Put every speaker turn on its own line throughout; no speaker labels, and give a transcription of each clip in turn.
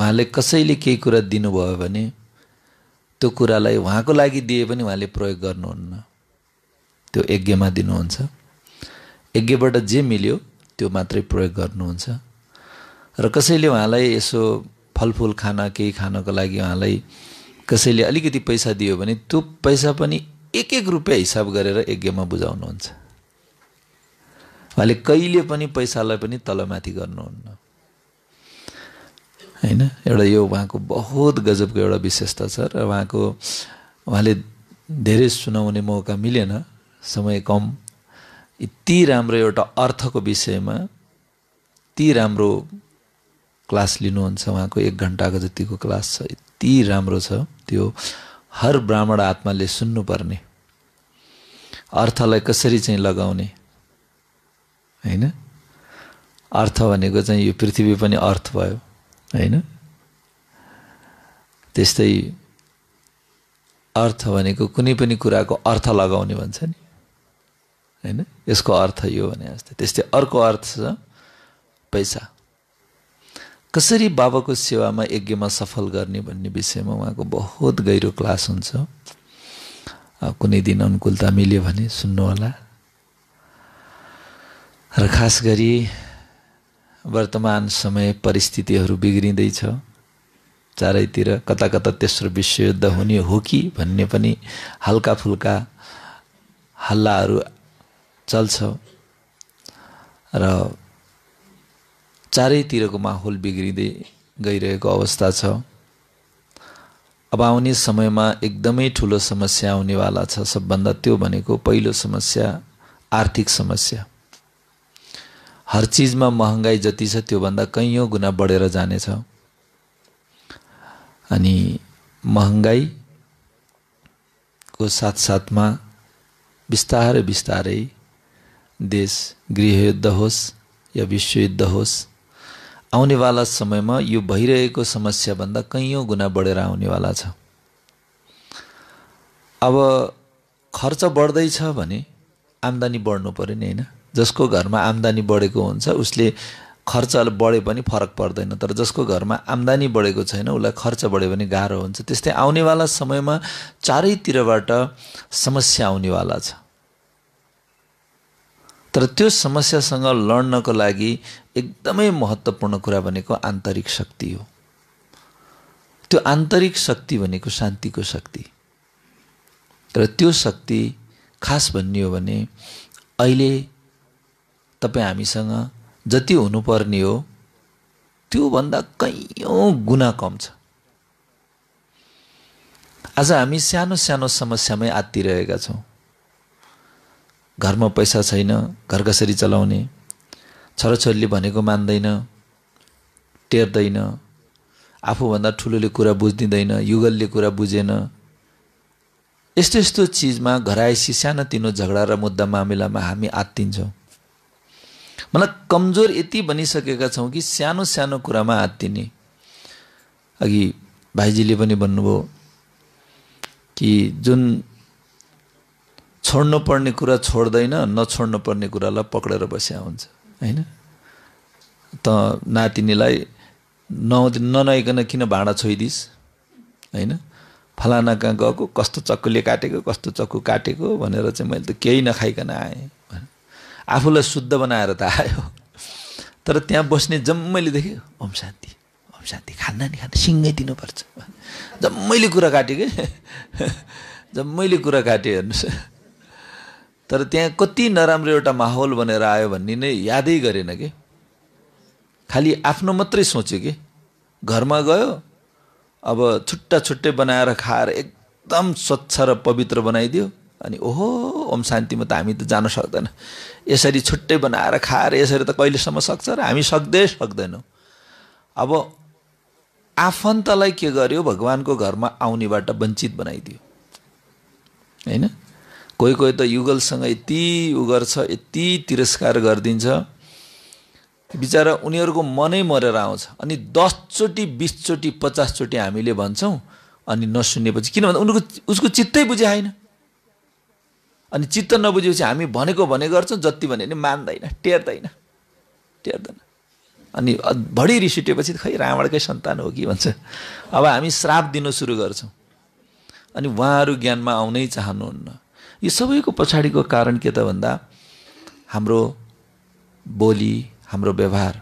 उहाँले कसैले केही कुरा दिनुभयो भने त्यो कुरालाई उहाँको लागि दिए पनि उहाँले प्रयोग गर्नुहुन्न त्यो यज्ञमा दिनुहुन्छ यज्ञबाट जे मिल्यो त्यो मात्रै प्रयोग गर्नुहुन्छ र कसैले उहाँलाई यसो फलफुल खान केही खानको लागि उहाँलाई कसैले अलिकति पैसा दियो भने त्यो पैसा पनि एक एक रुपियाँ हिसाब गरेर यज्ञमा बुझाउनुहुन्छ उहाँले कहिले पनि पैसालाई पनि तलमाथि गर्नुहुन्न होइन एउटा यो उहाँको बहुत गजबको एउटा विशेषता छ र उहाँको उहाँले धेरै सुनाउने मौका मिलेन समय कम यति राम्रो एउटा अर्थको विषयमा यति राम्रो क्लास लिनुहुन्छ उहाँको एक घन्टाको जतिको क्लास छ यति राम्रो छ त्यो हर ब्राह्मण आत्माले सुन्नुपर्ने अर्थलाई कसरी चाहिँ लगाउने होइन अर्थ भनेको चाहिँ यो पृथ्वी पनि अर्थ भयो होइन त्यस्तै अर्थ भनेको कुनै पनि कुराको अर्थ लगाउने भन्छ नि होइन यसको अर्थ यो भने जस्तै त्यस्तै अर्को अर्थ छ पैसा कसरी बाबाको सेवामा यज्ञमा सफल गर्ने भन्ने विषयमा उहाँको बहुत गहिरो क्लास हुन्छ कुनै दिन अनुकूलता मिल्यो भने सुन्नुहोला र खास गरी वर्तमान समय परिस्थितिहरू बिग्रिँदैछ चारैतिर कता कता तेस्रो विश्वयुद्ध हुने हो कि भन्ने पनि हल्का फुल्का हल्लाहरू चल्छ र चारैतिरको माहौल बिग्रिँदै गइरहेको अवस्था छ अब आउने समयमा एकदमै ठुलो समस्या आउनेवाला छ सबभन्दा त्यो भनेको पहिलो समस्या आर्थिक समस्या हर चिजमा महँगाई जति छ त्योभन्दा कैयौँ गुणा बढेर जानेछ अनि महँगाईको साथसाथमा बिस्तारै बिस्तारै देश गृहयुद्ध होस् या विश्वयुद्ध होस् आउनेवाला समयमा यो भइरहेको समस्याभन्दा कैयौँ गुना बढेर आउनेवाला छ अब खर्च बढ्दैछ भने आम्दानी बढ्नु पऱ्यो नि होइन जसको घरमा आम्दानी बढेको हुन्छ उसले खर्च बढे पनि फरक पर्दैन तर जसको घरमा आम्दानी बढेको छैन उसलाई खर्च बढ्यो भने गाह्रो हुन्छ त्यस्तै आउनेवाला समयमा चारैतिरबाट समस्या आउनेवाला छ तर त्यो समस्यासँग लड्नको लागि एकदमै महत्त्वपूर्ण कुरा भनेको आन्तरिक शक्ति हो त्यो आन्तरिक शक्ति भनेको शान्तिको शक्ति र त्यो शक्ति खास भन्ने हो भने अहिले तपाईँ हामीसँग जति हुनुपर्ने हो त्योभन्दा कैयौँ गुना कम छ आज हामी सानो सानो समस्यामै आत्तिरहेका छौँ घरमा पैसा छैन घर कसरी चलाउने छोराछोरीले भनेको मान्दैन टेर्दैन आफूभन्दा ठुलोले कुरा बुझिदिँदैन युगलले कुरा बुझेन यस्तो यस्तो चिजमा घरायसी सानोतिनो झगडा र मुद्दा मामिलामा हामी आत्तिन्छौँ मलाई कमजोर यति बनिसकेका छौँ कि सानो सानो कुरामा दिने अघि भाइजीले पनि भन्नुभयो कि जुन छोड्नु पर्ने कुरा छोड्दैन नछोड्नु पर्ने कुरालाई पक्रेर बस्या हुन्छ होइन त नातिनीलाई नहुँदै ननआइकन किन भाँडा छोइदिस् होइन फलाना कहाँ गएको कस्तो चक्कुले काटेको कस्तो चक्कु काटेको भनेर चाहिँ मैले त केही नखाइकन आएँ आफूलाई शुद्ध बनाएर त आयो तर त्यहाँ बस्ने जम्मैले देखेँ ओम शान्ति ओम शान्ति खान्न नि खान्न सिँगै दिनुपर्छ जम्मैले कुरा काट्यो कि जम्मैले कुरा काट्यो हेर्नुहोस् तर त्यहाँ कति नराम्रो एउटा माहौल बनेर आयो भन्ने नै यादै गरेन कि खालि आफ्नो मात्रै सोच्यो कि घरमा गयो अब छुट्टा छुट्टै बनाएर खाएर एकदम स्वच्छ र पवित्र बनाइदियो अनि ओहो ओम शान्तिमा त हामी त जान सक्दैन यसरी छुट्टै बनाएर खाएर यसरी त कहिलेसम्म सक्छ र हामी सक्दै सक्दैनौँ अब आफन्तलाई के गर्यो भगवान्को घरमा आउनेबाट वञ्चित बनाइदियो होइन कोही कोही त युगलसँग यति उ गर्छ यति तिरस्कार गरिदिन्छ बिचरा उनीहरूको मनै मरेर आउँछ अनि दसचोटि बिसचोटि पचासचोटि हामीले भन्छौँ अनि नसुनेपछि किन भन्दा उनीहरूको उसको चित्तै बुझे बुझाएन अनि चित्त नबुझेपछि हामी भनेको भने गर्छौँ जति भने नि मान्दैन टेर्दैन टेर्दैन अनि बढी रिस उठेपछि खै रावणकै सन्तान हो कि भन्छ अब हामी श्राप दिन सुरु गर्छौँ अनि उहाँहरू ज्ञानमा आउनै चाहनुहुन्न यो सबैको पछाडिको कारण के त भन्दा हाम्रो बोली हाम्रो व्यवहार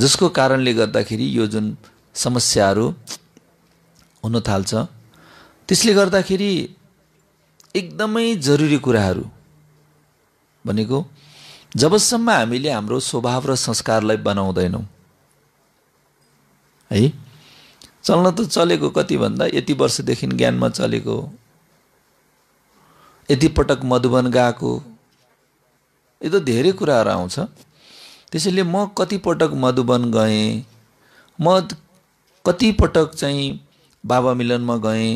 जसको कारणले गर्दाखेरि यो जुन समस्याहरू हुन थाल्छ त्यसले गर्दाखेरि एकदमै जरुरी कुराहरू भनेको जबसम्म हामीले हाम्रो स्वभाव र संस्कारलाई बनाउँदैनौँ है चल्न त चलेको कति भन्दा यति वर्षदेखि ज्ञानमा चलेको यति पटक मधुबन गएको यो त धेरै कुराहरू आउँछ त्यसैले म कतिपटक मधुबन गएँ म कतिपटक चाहिँ बाबा मिलनमा गएँ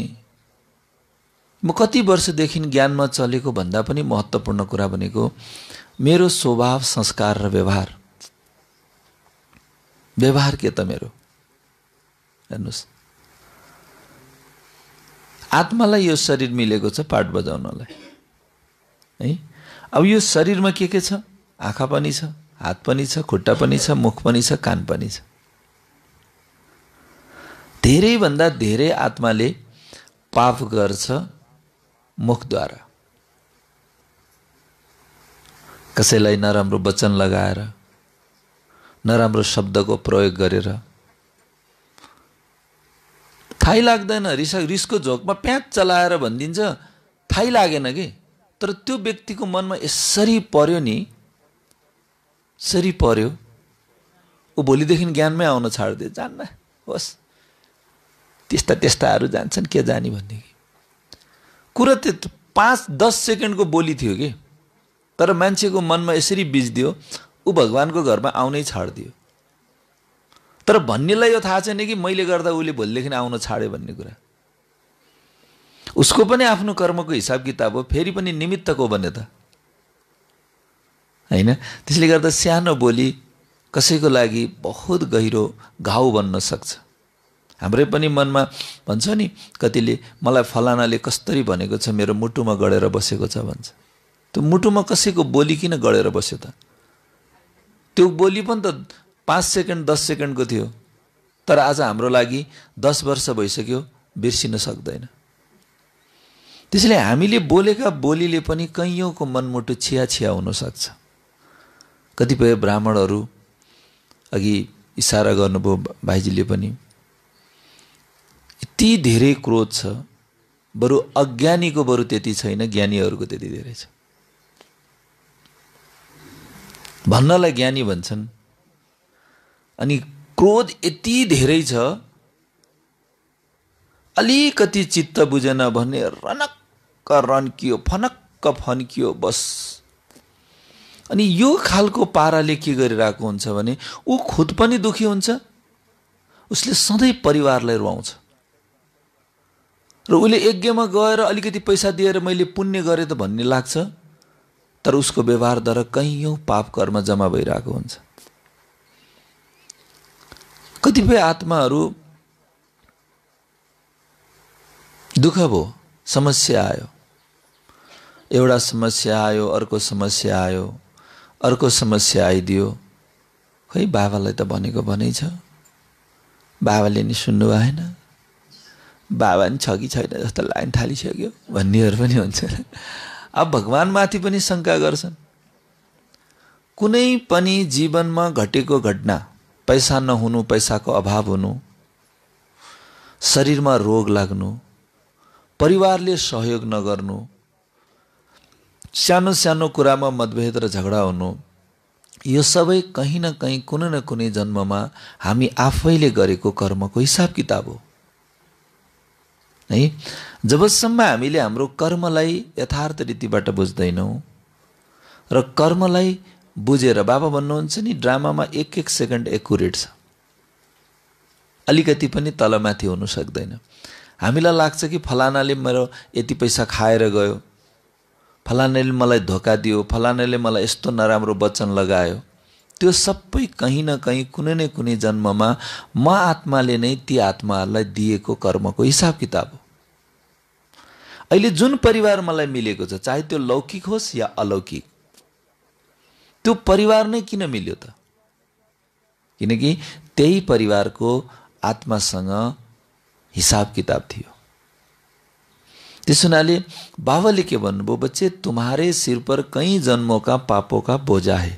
म कति वर्षदेखि ज्ञानमा चलेको भन्दा पनि महत्त्वपूर्ण कुरा भनेको मेरो स्वभाव संस्कार र व्यवहार व्यवहार के त मेरो हेर्नुहोस् आत्मालाई यो शरीर मिलेको छ पाठ बजाउनलाई है अब यो शरीरमा के के छ आँखा पनि छ हात पनि छ खुट्टा पनि छ मुख पनि छ कान पनि छ धेरैभन्दा धेरै आत्माले पाप गर्छ मुखद्वारा कसैलाई नराम्रो वचन लगाएर नराम्रो शब्दको प्रयोग गरेर थाहै लाग्दैन रिस रिसको झोकमा प्याँच चलाएर भनिदिन्छ थाहै लागेन कि तर त्यो व्यक्तिको मनमा यसरी पर्यो नि यसरी पर्यो ऊ भोलिदेखि ज्ञानमै आउन छाड्दियो जान्न होस् त्यस्ता त्यस्ताहरू जान्छन् के जाने भनेदेखि कुरो त्यो पाँच दस सेकेन्डको बोली थियो कि तर मान्छेको मनमा यसरी बिजिदियो ऊ भगवान्को घरमा आउनै छाडिदियो तर भन्नेलाई यो थाहा छैन कि मैले गर्दा उसले भोलिदेखि आउन छाड्यो भन्ने कुरा उसको पनि आफ्नो कर्मको हिसाब किताब हो फेरि पनि निमित्तको भने त होइन त्यसले गर्दा सानो बोली कसैको लागि बहुत गहिरो घाउ बन्न सक्छ हाम्रै पनि मनमा भन्छ नि कतिले मलाई फलानाले कसरी भनेको छ मेरो मुटुमा गढेर बसेको छ भन्छ त्यो मुटुमा कसैको बोली किन गढेर बस्यो त त्यो बोली पनि त पाँच सेकेन्ड दस सेकेन्डको थियो तर आज हाम्रो लागि दस वर्ष भइसक्यो बिर्सिन सक्दैन त्यसैले हामीले बोलेका बोलीले पनि कैयौँको मनमुटु छिया छिया हुनसक्छ कतिपय ब्राह्मणहरू अघि इसारा गर्नुभयो भाइजीले पनि यति धेरै क्रोध छ बरु अज्ञानीको बरु त्यति छैन ज्ञानीहरूको त्यति धेरै छ भन्नलाई ज्ञानी भन्छन् अनि क्रोध यति धेरै छ अलिकति चित्त बुझेन भने रनक्क रन्कियो फनक्क फन्कियो बस अनि यो खालको पाराले के गरिरहेको हुन्छ भने ऊ खुद पनि दुखी हुन्छ उसले सधैँ परिवारलाई रुवाउँछ र उसले यज्ञमा गएर अलिकति पैसा दिएर मैले पुण्य गरेँ त भन्ने लाग्छ तर उसको व्यवहारद्वारा कैयौँ पाप कर्म जम्मा भइरहेको हुन्छ कतिपय आत्माहरू दुःख भयो समस्या आयो एउटा समस्या आयो अर्को समस्या आयो अर्को समस्या आइदियो खै बाबालाई त भनेको भनै छ बाबाले नि सुन्नु भएन बाबा पनि छ कि छैन जस्तो लाइन थालिसक्यो भन्नेहरू पनि हुन्छ अब भगवान्माथि पनि शङ्का गर्छन् कुनै पनि जीवनमा घटेको घटना पैसा नहुनु पैसाको अभाव हुनु शरीरमा रोग लाग्नु परिवारले सहयोग नगर्नु सानो सानो कुरामा मतभेद र झगडा हुनु यो सबै कहीँ न कहीँ कुनै न कुनै जन्ममा हामी आफैले गरेको कर्मको हिसाब किताब हो है जबसम्म हामीले हाम्रो कर्मलाई यथार्थ रीतिबाट बुझ्दैनौँ र कर्मलाई बुझेर बाबा भन्नुहुन्छ नि ड्रामामा एक एक सेकेन्ड एकुरेट छ अलिकति पनि तलमाथि हुनु सक्दैन हामीलाई लाग्छ कि फलानाले मेरो यति पैसा खाएर गयो फलानाले मलाई धोका दियो फलानाले मलाई यस्तो नराम्रो वचन लगायो त्यो सबै कहीँ न कहीँ कुनै न कुनै जन्ममा म आत्माले नै ती आत्माहरूलाई दिएको कर्मको हिसाब किताब हो अहिले जुन परिवार मलाई मिलेको छ चाहे त्यो लौकिक होस् या अलौकिक त्यो परिवार नै किन मिल्यो त किनकि त्यही परिवारको आत्मासँग हिसाब किताब थियो त्यस हुनाले बाबाले के भन्नुभयो बच्चे तुम्हारे शिर पर कई जन्मका पापोका पापों का बोझा है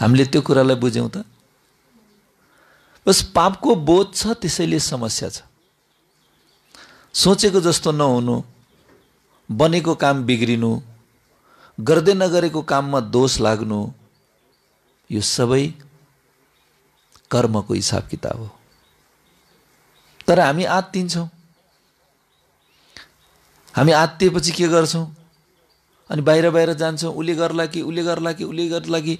हामीले त्यो कुरालाई बुझ्यौँ त बस पापको बोध छ त्यसैले समस्या छ सोचेको जस्तो नहुनु बनेको काम बिग्रिनु गर्दै नगरेको काममा दोष लाग्नु यो सबै कर्मको हिसाब किताब हो तर हामी आत्तिन्छौँ हामी आत्तिएपछि के गर्छौँ अनि बाहिर बाहिर जान्छौँ उसले गर्ला कि उसले गर्ला कि उसले गर्ला कि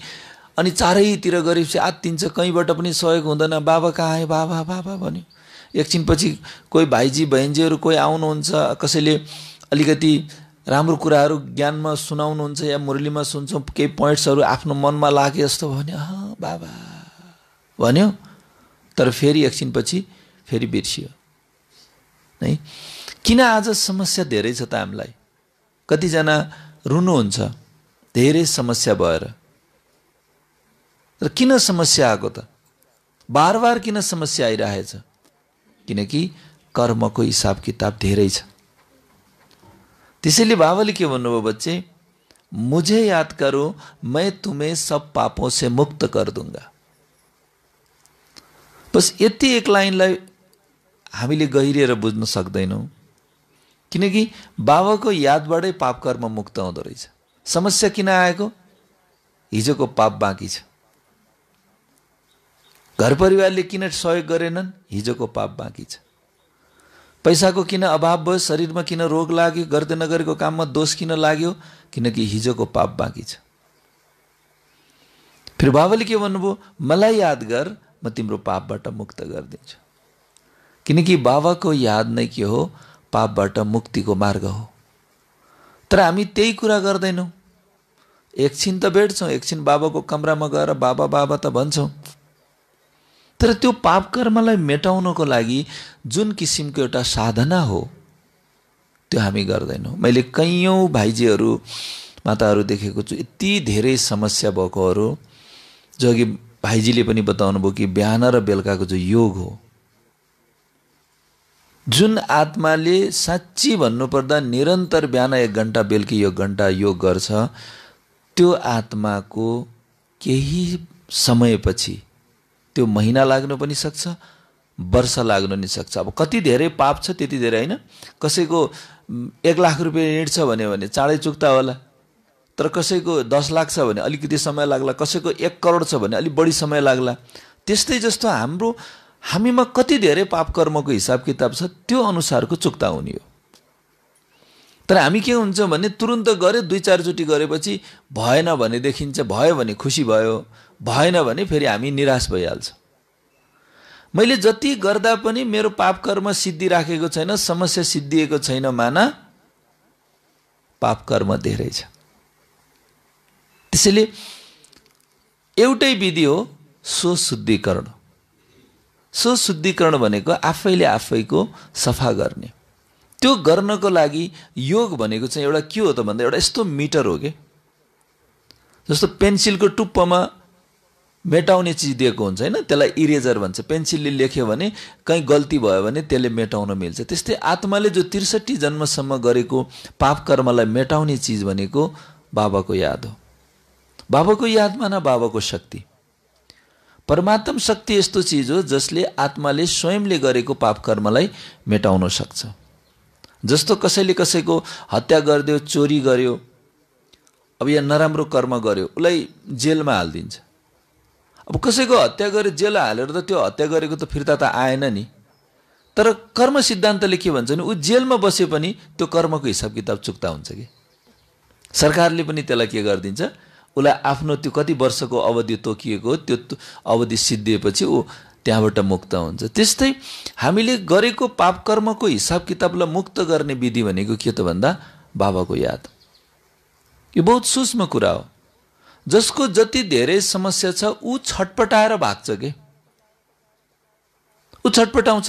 अनि चारैतिर गरेपछि आत्तिन्छ कहीँबाट पनि सहयोग हुँदैन बाबा कहाँ आयो बाबा बाबा भन्यो एकछिनपछि कोही भाइजी बहिनीजीहरू कोही आउनुहुन्छ कसैले अलिकति राम्रो कुराहरू ज्ञानमा सुनाउनुहुन्छ या मुरलीमा सुन्छौँ केही पोइन्ट्सहरू आफ्नो मनमा लागे जस्तो भन्यो बाबा भन्यो तर फेरि एकछिनपछि फेरि बिर्सियो है किन आज समस्या धेरै छ त हामीलाई कतिजना रुनुहुन्छ धेरै समस्या भएर र किन समस्या आएको त बार बार किन समस्या आइरहेछ क्योंकि कर्म को हिसाब किताब धेरै छ के बच्चे मुझे याद करो मैं तुम्हें सब पापों से मुक्त कर दूंगा बस ये एक लाइन लाइनलाई हामीले गहिरिएर बुझ्न सक्दैनौँ किनकि बाबाको यादबाटै पाप कर्म मुक्त होद समस्या समस्या किन हिजो को पाप बाकी घर परिवारले किन सहयोग गरेनन् हिजोको पाप बाँकी छ पैसाको किन अभाव भयो शरीरमा किन रोग लाग्यो गर्दै नगरेको काममा दोष किन लाग्यो किनकि हिजोको पाप बाँकी छ फेरि बाबाले के भन्नुभयो मलाई याद गर म तिम्रो पापबाट मुक्त गरिदिन्छु किनकि बाबाको याद नै के हो पापबाट मुक्तिको मार्ग हो तर हामी त्यही कुरा गर्दैनौँ एकछिन त भेट्छौँ एकछिन बाबाको कमरामा गएर बाबा बाबा त भन्छौँ तर त्यो पाप कर्मलाई मेटाउनको लागि जुन किसिमको एउटा साधना हो त्यो हामी गर्दैनौँ मैले कैयौँ भाइजीहरू माताहरू देखेको छु यति धेरै समस्या भएकोहरू जो कि भाइजीले पनि बताउनु भयो कि बिहान र बेलुकाको जो योग हो जुन आत्माले साँच्ची भन्नुपर्दा निरन्तर बिहान एक घन्टा बेलुकी यो घन्टा योग गर्छ त्यो आत्माको केही समयपछि त्यो महिना लाग्नु पनि सक्छ वर्ष लाग्नु पनि सक्छ अब कति धेरै पाप छ त्यति धेरै होइन कसैको एक लाख रुपियाँ ऋण छ भन्यो भने चाँडै चुक्ता होला तर कसैको दस लाख छ भने अलिकति समय लाग्ला कसैको एक करोड छ भने अलिक बढी समय लाग्ला त्यस्तै जस्तो हाम्रो हामीमा कति धेरै पाप कर्मको हिसाब किताब छ त्यो अनुसारको चुक्ता हुने हो तर हामी के हुन्छौँ भने तुरुन्त गऱ्यो दुई चारचोटि गरेपछि भएन भनेदेखि चाहिँ भयो भने खुसी भयो भएन भने फेरि हामी निराश भइहाल्छ मैले जति गर्दा पनि मेरो पाप कर्म सिद्धि राखेको छैन समस्या सिद्धिएको छैन माना पापकर्म धेरै छ त्यसैले एउटै विधि हो स्वशुद्धिकरण स्वशुद्धिकरण भनेको आफैले आफैको सफा गर्ने त्यो गर्नको लागि योग भनेको चाहिँ एउटा के हो त भन्दा एउटा यस्तो मिटर हो कि जस्तो पेन्सिलको टुप्पोमा मेटाउने चिज दिएको हुन्छ होइन त्यसलाई इरेजर भन्छ पेन्सिलले लेख्यो भने कहीँ गल्ती भयो भने त्यसले मेटाउन मिल्छ त्यस्तै आत्माले जो त्रिसठी जन्मसम्म गरेको पाप कर्मलाई मेटाउने चिज भनेको बाबाको याद हो बाबाको यादमा न बाबाको शक्ति परमात्म शक्ति यस्तो चिज हो जसले आत्माले स्वयंले गरेको पाप कर्मलाई मेटाउन सक्छ जस्तो कसैले कसैको हत्या गरिदियो चोरी गर्यो अब या नराम्रो कर्म गर्यो उसलाई जेलमा हालिदिन्छ अब कसैको हत्या गरेर जेल हालेर त त्यो हत्या गरेको त फिर्ता त आएन नि तर कर्म सिद्धान्तले के भन्छ भने ऊ जेलमा बसे पनि त्यो कर्मको हिसाब किताब चुक्ता हुन्छ कि सरकारले पनि त्यसलाई के गरिदिन्छ उसलाई आफ्नो त्यो कति वर्षको अवधि तोकिएको त्यो अवधि सिद्धिएपछि ऊ त्यहाँबाट मुक्त हुन्छ त्यस्तै हामीले गरेको पापकर्मको हिसाब किताबलाई मुक्त गर्ने विधि भनेको के त भन्दा बाबाको याद यो बहुत सूक्ष्म कुरा हो जसको जति धेरै समस्या छ ऊ छटपटाएर भाग्छ के ऊ छटपटाउँछ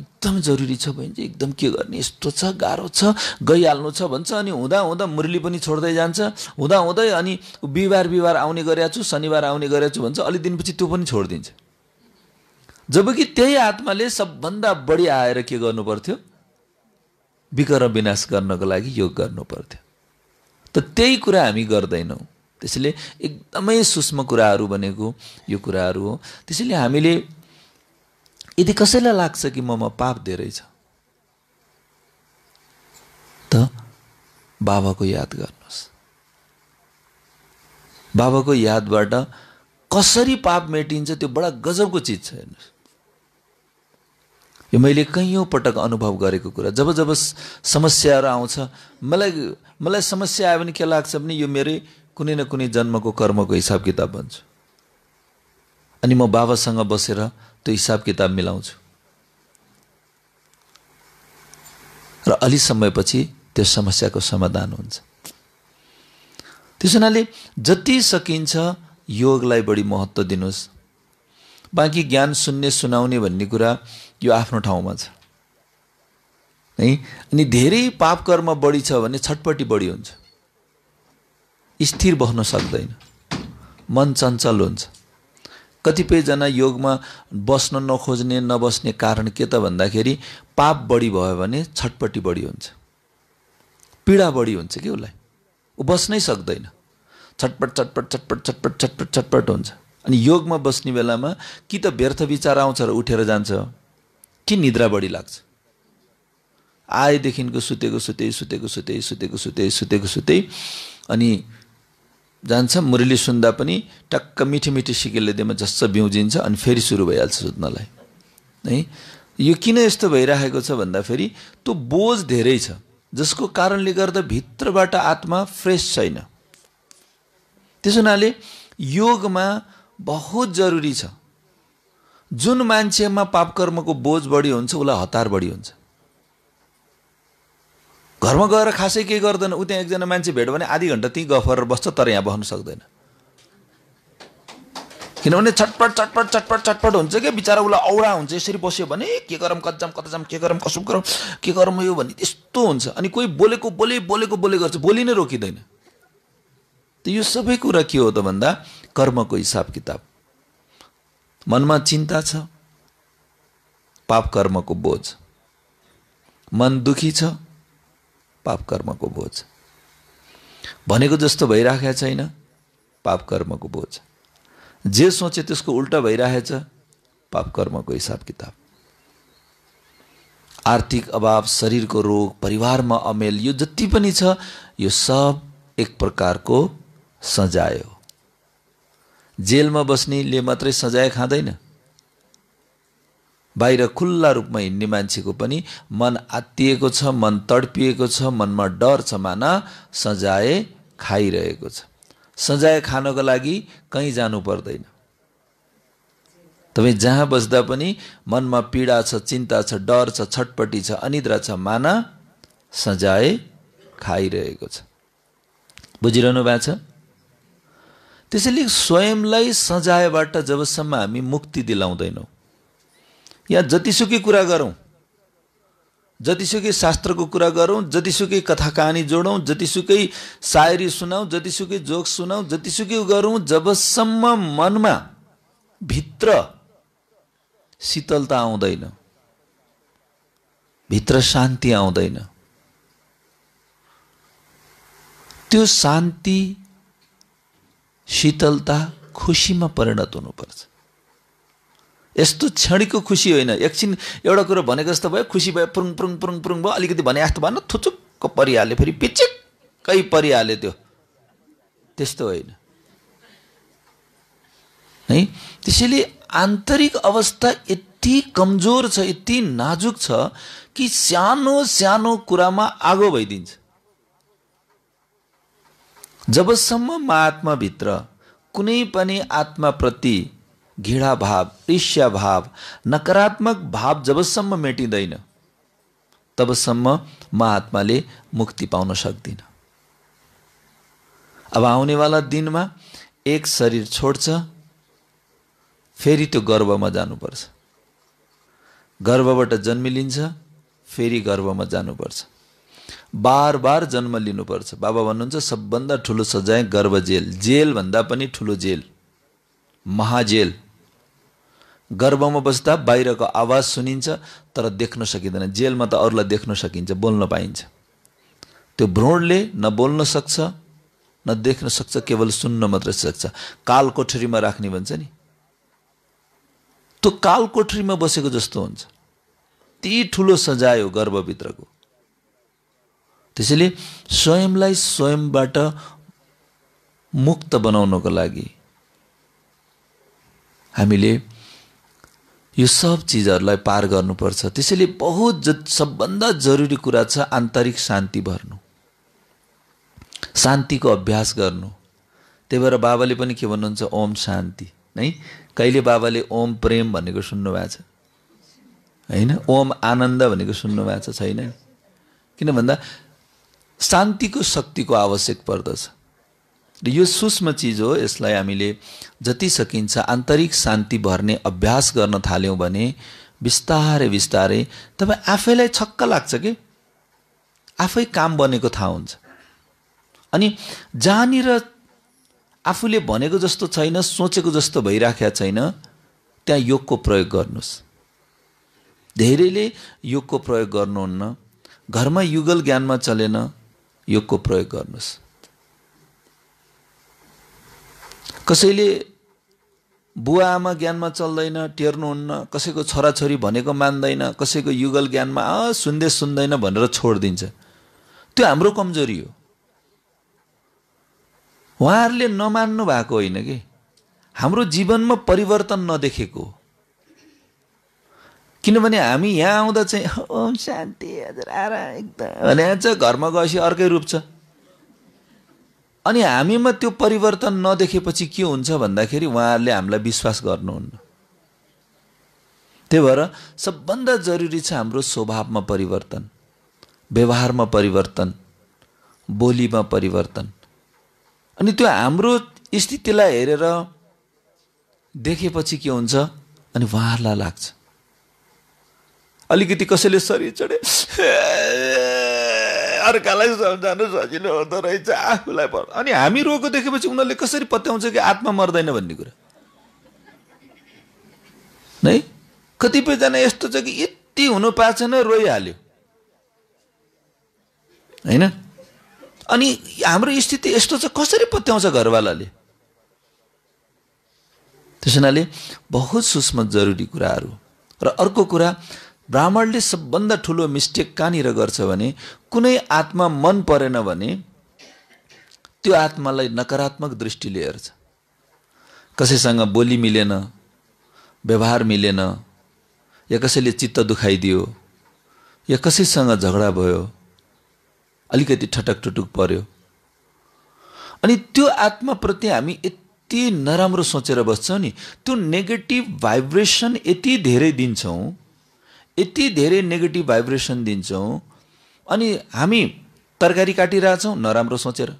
एकदम जरुरी छ बहिनी चाहिँ एकदम के गर्ने यस्तो छ गाह्रो छ गइहाल्नु छ भन्छ अनि हुँदा हुँदा मुरली पनि छोड्दै जान्छ हुँदा हुँदै अनि बिहिबार बिहिबार आउने गरेको छु शनिबार आउने गरेको छु भन्छ अलि दिनपछि त्यो पनि छोडिदिन्छ जबकि त्यही आत्माले सबभन्दा बढी आएर के गर्नु पर्थ्यो विकर्म विनाश गर्नको लागि योग गर्नु पर्थ्यो त त्यही कुरा हामी गर्दैनौँ त्यसैले एकदमै सूक्ष्म कुराहरू भनेको यो कुराहरू हो त्यसैले हामीले यदि कसैलाई लाग्छ कि ममा पाप धेरै छ त बाबाको याद गर्नुहोस् बाबाको यादबाट कसरी पाप मेटिन्छ त्यो बडा गजबको चिज छ हेर्नुहोस् यो मैले कैयौँ पटक अनुभव गरेको कुरा जब जब समस्याहरू आउँछ मलाई मलाई समस्या आयो भने के लाग्छ भने यो मेरै कुनै न कुनै जन्मको कर्मको हिसाब किताब भन्छु अनि म बाबासँग बसेर त्यो हिसाब किताब मिलाउँछु र अलि समयपछि त्यो समस्याको समाधान हुन्छ त्यस हुनाले जति सकिन्छ योगलाई बढी महत्त्व दिनुहोस् बाँकी ज्ञान सुन्ने सुनाउने भन्ने कुरा यो आफ्नो ठाउँमा छ है अनि धेरै पाप कर्म बढी छ भने छटपट्टि बढी हुन्छ स्थिर बस्न सक्दैन मन चञ्चल हुन्छ कतिपयजना योगमा बस्न नखोज्ने नबस्ने कारण के त भन्दाखेरि पाप बढी भयो भने छटपट्टि बढी हुन्छ पीडा बढी हुन्छ कि उसलाई ऊ बस्नै सक्दैन छटपट छटपट छटपट छटपट छटपट छटपट हुन्छ अनि योगमा बस्ने बेलामा कि त व्यर्थ विचार आउँछ र उठेर जान्छ के निद्रा बढी लाग्छ आएदेखिको सुतेको सुते सुतेको सुते सुतेको सुते सुतेको सुते अनि जान्छ मुरली सुन्दा पनि टक्क मिठो मिठी सिकेलेदेमा जस बिउजिन्छ अनि फेरि सुरु भइहाल्छ सुत्नलाई है यो किन यस्तो भइराखेको छ भन्दाखेरि त्यो बोझ धेरै छ जसको कारणले गर्दा भित्रबाट आत्मा फ्रेस छैन त्यस हुनाले योगमा बहुत जरुरी छ जुन मान्छेमा पापकर्मको बोझ बढी हुन्छ उसलाई हतार बढी हुन्छ घरमा गएर खासै केही गर्दैन ऊ त्यहाँ एकजना मान्छे भेट्यो भने आधी घन्टा त्यहीँ गफर बस्छ तर यहाँ बस्नु सक्दैन किनभने छटपट छटपट चटपट चटपट हुन्छ क्या बिचरा उसलाई औडा हुन्छ यसरी बस्यो भने के गरौँ कच्चाम कच्चाम के गरौँ कसो गरौँ के गरौँ यो भने त्यस्तो हुन्छ अनि कोही बोलेको बोले बोलेको बोले गर्छ बोली नै रोकिँदैन त यो सबै कुरा के हो त भन्दा कर्मको हिसाब किताब मन में चिंता छपकर्म को बोझ मन दुखी छ को बोझ બોજ भनेको जस्तो भइराखेको छैन पाप बोझ जे सोचे त्यसको उल्टा भैरा पाप को हिसाब किताब आर्थिक अभाव शरीर को रोग परिवार में अमेल यो जी यो सब एक को सजाए हो जेलमा बस्नेले मात्रै सजाय खाँदैन बाहिर खुल्ला रूपमा हिँड्ने मान्छेको पनि मन आत्तिएको छ मन तडपिएको छ मनमा डर छ मान सजाय खाइरहेको छ सजाय खानको लागि कहीँ जानु पर्दैन तपाईँ जहाँ बस्दा पनि मनमा पीडा छ चिन्ता छ डर छ छटपटी छ अनिद्रा छ माना सजाय खाइरहेको छ बुझिरहनु भएको छ त्यसैले स्वयंलाई सजायबाट जबसम्म हामी मुक्ति दिलाउँदैनौँ या जतिसुकै कुरा गरौँ जतिसुकै शास्त्रको कुरा गरौँ जतिसुकै कथा कहानी जोडौँ जतिसुकै सायरी सुनाउँ जतिसुकै जोक सुनाउँ जतिसुकै गरौँ जबसम्म मनमा भित्र शीतलता आउँदैन भित्र शान्ति आउँदैन त्यो शान्ति शीतलता खुसीमा परिणत हुनुपर्छ यस्तो क्षणिको खुसी होइन एकछिन एउटा कुरो भनेको जस्तो भयो खुसी भयो पुरुङ पुरुङ पुरुङ पुरुङ भयो अलिकति भने जस्तो भएन थुचुक्क परिहाल्यो फेरि पिचिक्कै परिहाल्यो त्यो त्यस्तो होइन है त्यसैले आन्तरिक अवस्था यति कमजोर छ यति नाजुक छ कि सानो सानो कुरामा आगो भइदिन्छ जबसम्म म आत्माभित्र कुनै पनि आत्माप्रति घृणाभाव ईर्ष्याभाव नकारात्मक भाव जबसम्म मेटिँदैन तबसम्म महात्माले मुक्ति पाउन सक्दिन अब आउनेवाला दिनमा एक शरीर छोड्छ फेरि त्यो गर्वमा जानुपर्छ गर्वबाट जन्मिलिन्छ फेरि गर्वमा जानुपर्छ बार बार जन्म लिनुपर्छ बाबा भन्नुहुन्छ सबभन्दा ठुलो सजाय गर्भ जेल जेलभन्दा पनि ठुलो जेल महाजेल गर्भमा बस्दा बाहिरको आवाज सुनिन्छ तर देख्न सकिँदैन जेलमा त अरूलाई देख्न सकिन्छ बोल्न पाइन्छ त्यो भ्रूणले नबोल्न सक्छ न देख्न सक्छ केवल सुन्न मात्र सक्छ काल कोठरीमा राख्ने भन्छ नि त्यो काल कोठरीमा बसेको जस्तो हुन्छ ती ठुलो सजाय हो गर्भभित्रको त्यसैले स्वयंलाई स्वयंबाट मुक्त बनाउनको लागि हामीले यो सब चिजहरूलाई पार गर्नुपर्छ त्यसैले बहुत ज सबभन्दा जरुरी कुरा छ आन्तरिक शान्ति भर्नु शान्तिको अभ्यास गर्नु त्यही भएर बाबाले पनि के भन्नुहुन्छ ओम शान्ति है कहिले बाबाले ओम प्रेम भनेको सुन्नुभएको छ होइन ओम आनन्द भनेको सुन्नुभएको छैन किन भन्दा शान्तिको शक्तिको आवश्यक पर्दछ र यो सूक्ष्म चिज हो यसलाई हामीले जति सकिन्छ आन्तरिक शान्ति भर्ने अभ्यास गर्न थाल्यौँ भने बिस्तारै बिस्तारै तपाईँ आफैलाई छक्क लाग्छ कि आफै काम बनेको थाहा हुन्छ अनि जहाँनिर आफूले भनेको जस्तो छैन सोचेको जस्तो भइराखेको छैन त्यहाँ योगको प्रयोग गर्नुहोस् धेरैले योगको प्रयोग गर्नुहुन्न घरमा युगल ज्ञानमा चलेन योगको प्रयोग गर्नुहोस् कसैले बुवा आमा ज्ञानमा चल्दैन टेर्नुहुन्न कसैको छोराछोरी भनेको मान्दैन कसैको युगल ज्ञानमा आ सुन्दै सुन्दैन भनेर छोडिदिन्छ त्यो हाम्रो कमजोरी हो उहाँहरूले नमान्नु भएको होइन कि हाम्रो जीवनमा परिवर्तन नदेखेको किनभने हामी यहाँ आउँदा चाहिँ ओम शान्ति हजुर आएर एकदम भने चाहिँ घरमा गएपछि अर्कै रूप छ अनि हामीमा त्यो परिवर्तन नदेखेपछि के हुन्छ भन्दाखेरि उहाँहरूले हामीलाई विश्वास गर्नुहुन्न त्यही भएर सबभन्दा जरुरी छ हाम्रो स्वभावमा परिवर्तन व्यवहारमा परिवर्तन बोलीमा परिवर्तन अनि त्यो हाम्रो स्थितिलाई हेरेर देखेपछि के हुन्छ अनि उहाँहरूलाई लाग्छ अलिकति कसैले शरीर चढे अर्कालाई सम्झानु सजिलो हुँदो रहेछ आफूलाई पर्छ अनि हामी रोगको देखेपछि उनीहरूले कसरी पत्याउँछ कि आत्मा मर्दैन भन्ने कुरा नै कतिपयजना यस्तो छ कि यति हुनु पाएको छैन रोइहाल्यो होइन अनि हाम्रो स्थिति यस्तो छ कसरी पत्याउँछ घरवालाले त्यस हुनाले बहुत सूक्ष्म जरुरी कुराहरू र अर्को कुरा ब्राह्मणले सबभन्दा ठुलो मिस्टेक कहाँनिर गर्छ भने कुनै आत्मा मन परेन भने त्यो आत्मालाई नकारात्मक दृष्टिले हेर्छ कसैसँग बोली मिलेन व्यवहार मिलेन या कसैले चित्त दुखाइदियो या कसैसँग झगडा भयो अलिकति ठटक टुटुक पर्यो अनि त्यो आत्माप्रति हामी यति नराम्रो सोचेर बस्छौँ नि त्यो नेगेटिभ भाइब्रेसन यति धेरै दिन्छौँ यति धेरै नेगेटिभ भाइब्रेसन दिन्छौँ अनि हामी तरकारी काटिरहेछौँ नराम्रो सोचेर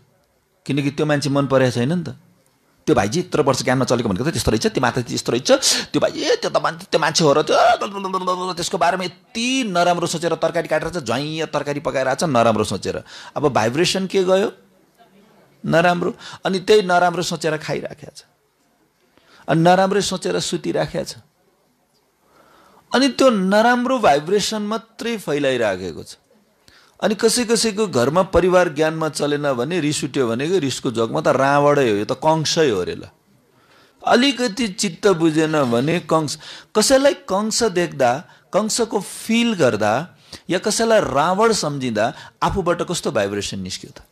किनकि त्यो मान्छे मन परेको छैन नि त त्यो भाइजी यत्रो वर्ष ज्ञानमा चलेको भनेको त त्यस्तो रहेछ त्यो माथि त्यस्तो रहेछ त्यो भाइ ए त्यो त मान्छे त्यो मान्छे हो र त्यो त्यसको बारेमा यति नराम्रो सोचेर तरकारी काटेर चाहिँ झ्वाइँ तरकारी छ नराम्रो सोचेर अब भाइब्रेसन के गयो नराम्रो अनि त्यही नराम्रो सोचेर खाइराखेको छ अनि नराम्रै सोचेर सुतिराखेको छ अनि त्यो नराम्रो भाइब्रेसन मात्रै फैलाइराखेको छ अनि कसै कसैको घरमा परिवार ज्ञानमा चलेन भने रिस उठ्यो भनेको रिसको जगमा त रावणै हो यो त कंसै हो अरे ल अलिकति चित्त बुझेन भने कंश कसैलाई कंस देख्दा कंसको फिल गर्दा या कसैलाई रावण सम्झिँदा आफूबाट कस्तो भाइब्रेसन निस्क्यो त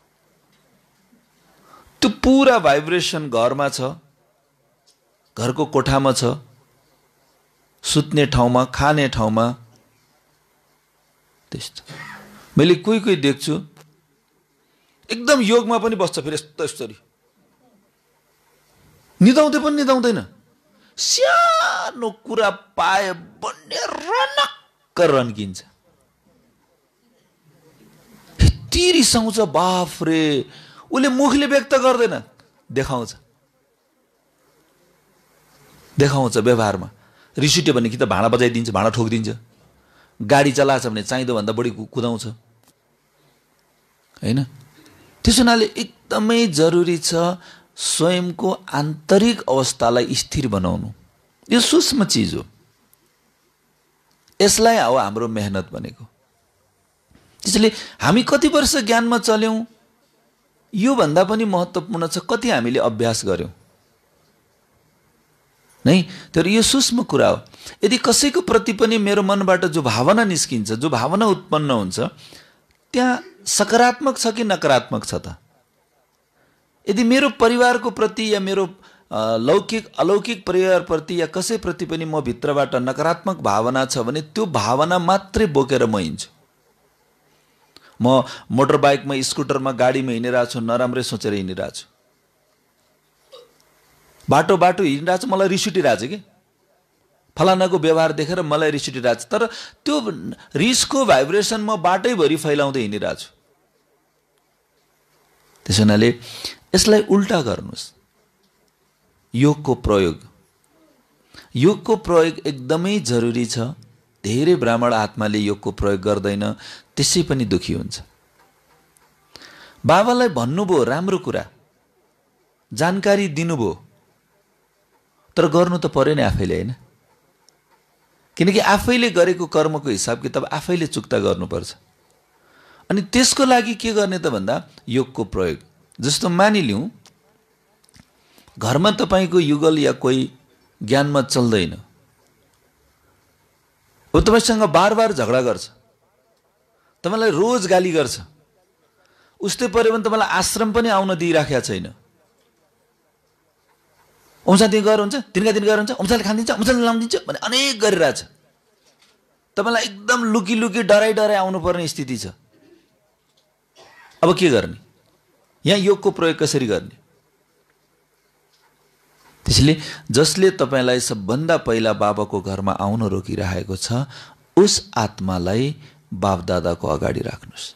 त्यो पुरा भाइब्रेसन घरमा छ घरको कोठामा छ सुत्ने ठाउँमा खाने ठाउँमा त्यस्तो मैले कोही कोही देख्छु एकदम योगमा पनि बस्छ फेरि यस्तो यस्तो निदाउँदै पनि निदाउँदैन सानो कुरा पायो भन्ने रनक्क रन्किन्छ यति रिसाउँछ बाफ रे उसले मुखले व्यक्त गर्दैन देखाउँछ देखाउँछ व्यवहारमा रिस उठ्यो भने कि त भाँडा बजाइदिन्छ भाँडा ठोकिदिन्छ गाडी चलाएछ भने भन्दा बढी कुदाउँछ होइन त्यसो हुनाले एकदमै जरुरी छ स्वयंको आन्तरिक अवस्थालाई स्थिर बनाउनु यो सूक्ष्म चिज हो यसलाई हो हाम्रो मेहनत भनेको त्यसैले हामी कति वर्ष ज्ञानमा चल्यौँ योभन्दा पनि महत्त्वपूर्ण छ कति हामीले अभ्यास गऱ्यौँ नै तर यो सूक्ष्म कुरा हो यदि कसैको प्रति पनि मेरो मनबाट जो भावना निस्किन्छ जो भावना उत्पन्न हुन्छ त्यहाँ सकारात्मक छ कि नकारात्मक छ त यदि मेरो परिवारको प्रति या मेरो लौकिक अलौकिक परिवारप्रति या कसैप्रति पनि म भित्रबाट नकारात्मक भावना छ भने त्यो भावना मात्रै बोकेर म हिँड्छु म मोटर बाइकमा स्कुटरमा गाडीमा हिँडिरहेको छु नराम्रै सोचेर हिँडिरहेको छु बाटो बाटो हिँडिरहेको छ मलाई रिस छ कि फलानाको व्यवहार देखेर मलाई रिस छ तर त्यो रिसको भाइब्रेसन म बाटैभरि फैलाउँदै हिँडिरहेको छु त्यस हुनाले यसलाई उल्टा गर्नुहोस् योगको प्रयोग योगको प्रयोग एकदमै जरुरी छ धेरै ब्राह्मण आत्माले योगको प्रयोग गर्दैन त्यसै पनि दुखी हुन्छ बाबालाई भन्नुभयो राम्रो कुरा जानकारी दिनुभयो तर गर्नु त पऱ्यो नि आफैले होइन किनकि आफैले गरेको कर्मको हिसाब किताब आफैले चुक्ता गर्नुपर्छ अनि त्यसको लागि के गर्ने त भन्दा योगको प्रयोग जस्तो मानिलिउँ घरमा तपाईँको युगल या कोही ज्ञानमा चल्दैन ऊ तपाईँसँग बार बार झगडा गर्छ तपाईँलाई रोज गाली गर्छ उस्तै पऱ्यो भने तपाईँलाई आश्रम पनि आउन दिइराखेको छैन औँसा दिन गएर हुन्छ तिनका दिन गएर हुन्छ औँसाले खानिदिन्छ औँसाले लाउनु भने अनेक गरिरहेछ तपाईँलाई एकदम लुकी लुकी डराइ डराइ आउनुपर्ने स्थिति छ अब के गर्ने यहाँ योगको प्रयोग कसरी गर्ने त्यसैले जसले तपाईँलाई सबभन्दा पहिला बाबाको घरमा आउन रोकिरहेको छ उस आत्मालाई बाप अगाडि राख्नुहोस्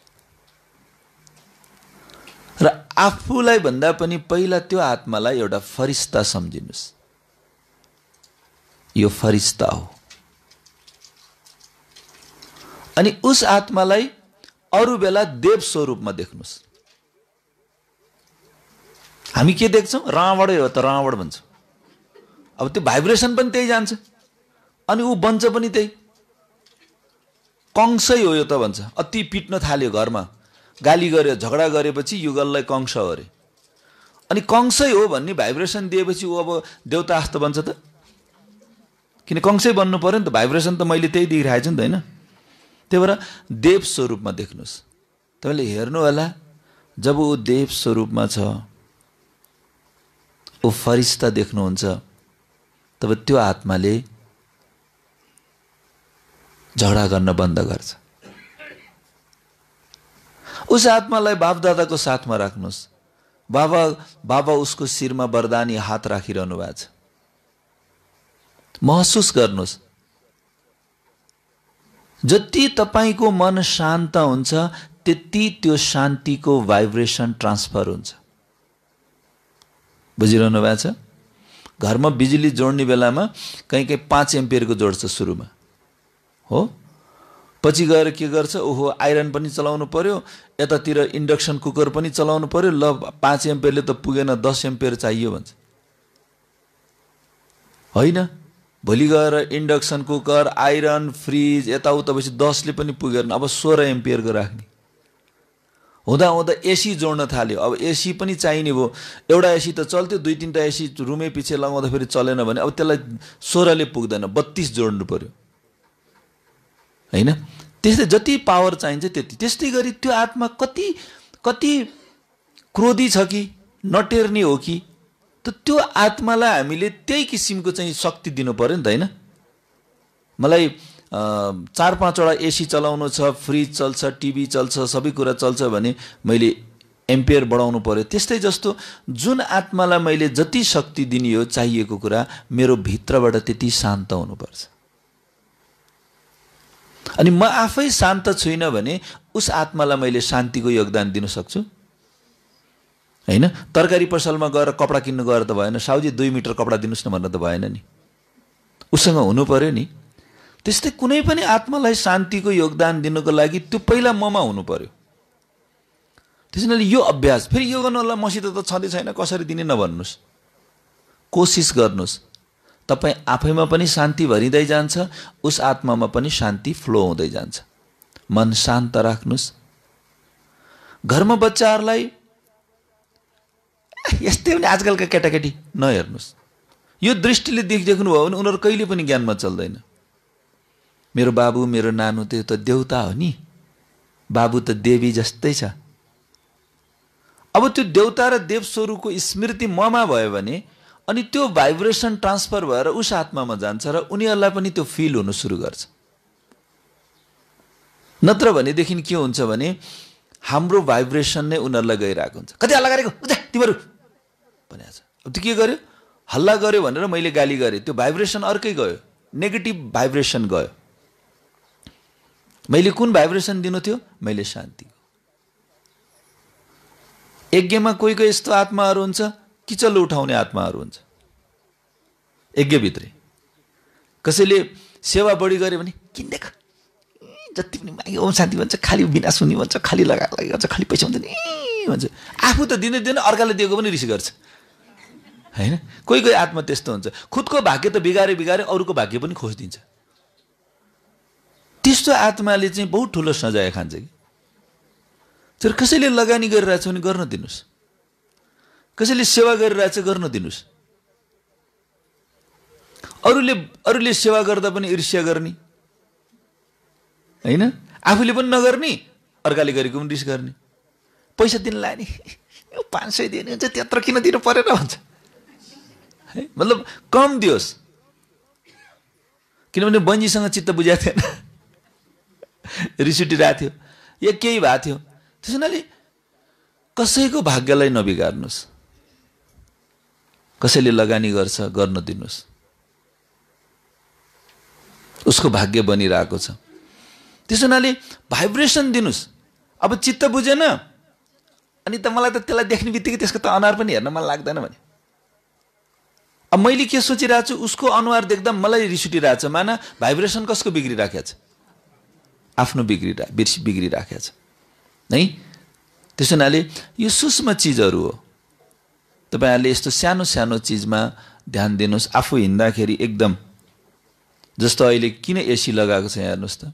र आफूलाई भन्दा पनि पहिला त्यो आत्मालाई एउटा फरिस्ता सम्झिनुहोस् यो फरिस्ता हो अनि उस आत्मालाई अरू बेला देव स्वरूपमा देख्नुहोस् हामी के देख्छौँ रावणै हो त रावण भन्छ अब त्यो भाइब्रेसन पनि त्यही जान्छ अनि ऊ बन्छ पनि त्यही कंसै हो यो त भन्छ अति पिट्न थाल्यो घरमा गाली गर्यो झगडा गरेपछि युगललाई कंस अरे अनि कंसै हो भन्ने भाइब्रेसन दिएपछि ऊ अब देउता आस्त बन्छ त किन कंसै बन्नु पऱ्यो नि त भाइब्रेसन त मैले त्यही देखिरहेको छु नि त होइन त्यही भएर देव स्वरूपमा देख्नुहोस् तपाईँले हेर्नु होला जब ऊ देव स्वरूपमा छ ऊ फरिस्ता देख्नुहुन्छ तब त्यो आत्माले झगडा गर्न बन्द गर्छ उस आत्मालाई बापदादाको साथमा राख्नुहोस् बाबा बाबा उसको शिरमा वरदानी हात राखिरहनु भएको छ महसुस गर्नुहोस् जति तपाईँको मन शान्त हुन्छ त्यति त्यो शान्तिको भाइब्रेसन ट्रान्सफर हुन्छ बुझिरहनु भएको छ घरमा बिजुली जोड्ने बेलामा कहीँ कहीँ पाँच एम्पियरको जोड्छ सुरुमा हो पछि गएर के गर्छ ओहो आइरन पनि चलाउनु पर्यो यतातिर इन्डक्सन कुकर पनि चलाउनु पर्यो ल पाँच एमपेयरले त पुगेन दस एमपेयर चाहियो भन्छ होइन भोलि गएर इन्डक्सन कुकर आइरन फ्रिज यताउता पछि दसले पनि पुगेन अब सोह्र एम्पियरको राख्ने हुँदा हुँदा एसी जोड्न थाल्यो अब एसी पनि चाहिने भयो एउटा एसी त चल्थ्यो दुई तिनवटा एसी रुमै पछि लगाउँदाखेरि चलेन भने अब त्यसलाई सोह्रले पुग्दैन बत्तिस जोड्नु पऱ्यो होइन त्यस्तै जति पावर चाहिन्छ त्यति त्यस्तै गरी त्यो आत्मा कति कति क्रोधी छ कि नटेर्ने हो कि त त्यो आत्मालाई हामीले त्यही किसिमको चाहिँ शक्ति दिनु पऱ्यो नि त होइन मलाई चार पाँचवटा एसी चलाउनु छ फ्रिज चल्छ टिभी चल्छ सबै कुरा चल्छ भने मैले एम्पेयर बढाउनु पऱ्यो त्यस्तै जस्तो जुन आत्मालाई मैले जति शक्ति दिने हो चाहिएको कुरा मेरो भित्रबाट त्यति शान्त हुनुपर्छ अनि म आफै शान्त छुइनँ भने उस आत्मालाई मैले शान्तिको योगदान दिन सक्छु होइन तरकारी पसलमा गएर कपडा किन्नु गएर त भएन साउजी दुई मिटर कपडा दिनुहोस् न भनेर त भएन नि उसँग हुनु पऱ्यो नि त्यस्तै कुनै पनि आत्मालाई शान्तिको योगदान दिनुको लागि त्यो पहिला ममा हुनु पऱ्यो त्यस यो अभ्यास फेरि यो गर्नु मसित त छँदै छैन कसरी दिने नभन्नुहोस् कोसिस गर्नुहोस् तपाईँ आफैमा पनि शान्ति भरिँदै जान्छ उस आत्मामा पनि शान्ति फ्लो हुँदै जान्छ मन शान्त राख्नुहोस् घरमा बच्चाहरूलाई यस्तै पनि आजकलका केटाकेटी नहेर्नुहोस् यो दृष्टिले देख देख्नुभयो भने उनीहरू कहिले पनि ज्ञानमा चल्दैन मेरो बाबु मेरो नानु त्यो त देउता हो नि बाबु त देवी जस्तै छ अब त्यो देउता र देवस्वरूपको स्मृति ममा भयो भने अनि त्यो भाइब्रेसन ट्रान्सफर भएर उस आत्मामा जान्छ र उनीहरूलाई पनि त्यो फिल हुनु सुरु गर्छ नत्र भनेदेखि के हुन्छ भने हाम्रो भाइब्रेसन नै उनीहरूलाई गइरहेको हुन्छ कति हल्ला गरेको तिमीहरू भनेको छ अब त्यो के गर्यो हल्ला गर्यो भनेर मैले गाली गरेँ त्यो भाइब्रेसन अर्कै गयो नेगेटिभ भाइब्रेसन गयो मैले कुन भाइब्रेसन दिनु थियो मैले शान्ति यज्ञमा कोही कोही यस्तो आत्माहरू हुन्छ किचल्लो उठाउने आत्माहरू हुन्छ यज्ञभित्री कसैले सेवा बढी गऱ्यो भने किन देख जति पनि माग्यो ओम शान्ति भन्छ खालि बिना सुनि भन्छ खालि लगाएर लागि भन्छ खालि पैसा हुन्छ नि भन्छ आफू त दिँदै दिँदैन अर्काले दिएको पनि रिस गर्छ होइन कोही कोही आत्मा त्यस्तो हुन्छ खुदको भाग्य त बिगारे बिगारे अरूको भाग्य पनि खोजिदिन्छ त्यस्तो आत्माले चाहिँ बहुत ठुलो सजाय खान्छ कि तर कसैले लगानी गरिरहेछ भने गर्न दिनुहोस् कसैले सेवा गरिरहेछ गर्न दिनुहोस् अरूले अरूले सेवा गर्दा पनि ईर्ष्या गर्ने होइन आफूले पनि नगर्ने अर्काले गरेको पनि रिस गर्ने पैसा दिन लाने यो पाँच सय दिने हुन्छ त्यत्र किन दिनु परेर भन्छ है मतलब कम दियोस् किनभने बन्जीसँग चित्त बुझाएको थिएन रिस उठिरहेको थियो या केही भएको थियो त्यस कसैको भाग्यलाई नबिगार्नुहोस् कसैले लगानी गर्छ गर्न दिनुहोस् उसको भाग्य बनिरहेको छ त्यसो हुनाले भाइब्रेसन दिनुहोस् अब चित्त बुझेन अनि त मलाई त त्यसलाई देख्ने बित्तिकै त्यसको त अनुहार पनि हेर्न मन लाग्दैन भने अब मैले के सोचिरहेको छु उसको अनुहार देख्दा मलाई रिस छ माना भाइब्रेसन कसको बिग्रिराखेको छ आफ्नो बिग्रिरा बिर्सी बिग्रिराखेको छ है त्यसो हुनाले यो सूक्ष्म चिजहरू हो तपाईँहरूले यस्तो सानो सानो चिजमा ध्यान दिनुहोस् आफू हिँड्दाखेरि एकदम जस्तो अहिले किन एसी लगाएको छ हेर्नुहोस् त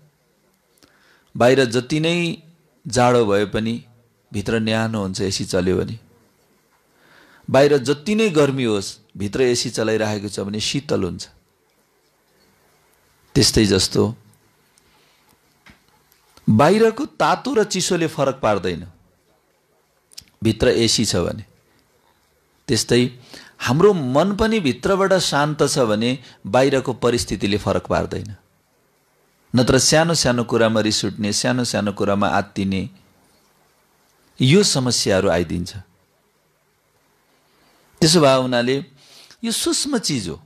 बाहिर जति नै जाडो भए पनि भित्र न्यानो हुन्छ एसी चल्यो भने बाहिर जति नै गर्मी होस् भित्र एसी चलाइराखेको छ भने शीतल हुन्छ त्यस्तै जस्तो बाहिरको तातो र चिसोले फरक पार्दैन भित्र एसी छ भने त्यस्तै हाम्रो मन पनि भित्रबाट शान्त छ भने बाहिरको परिस्थितिले फरक पार्दैन नत्र सानो सानो कुरामा रिस उठ्ने सानो सानो कुरामा आत्तिने यो समस्याहरू आइदिन्छ त्यसो भए हुनाले यो सूक्ष्म चिज हो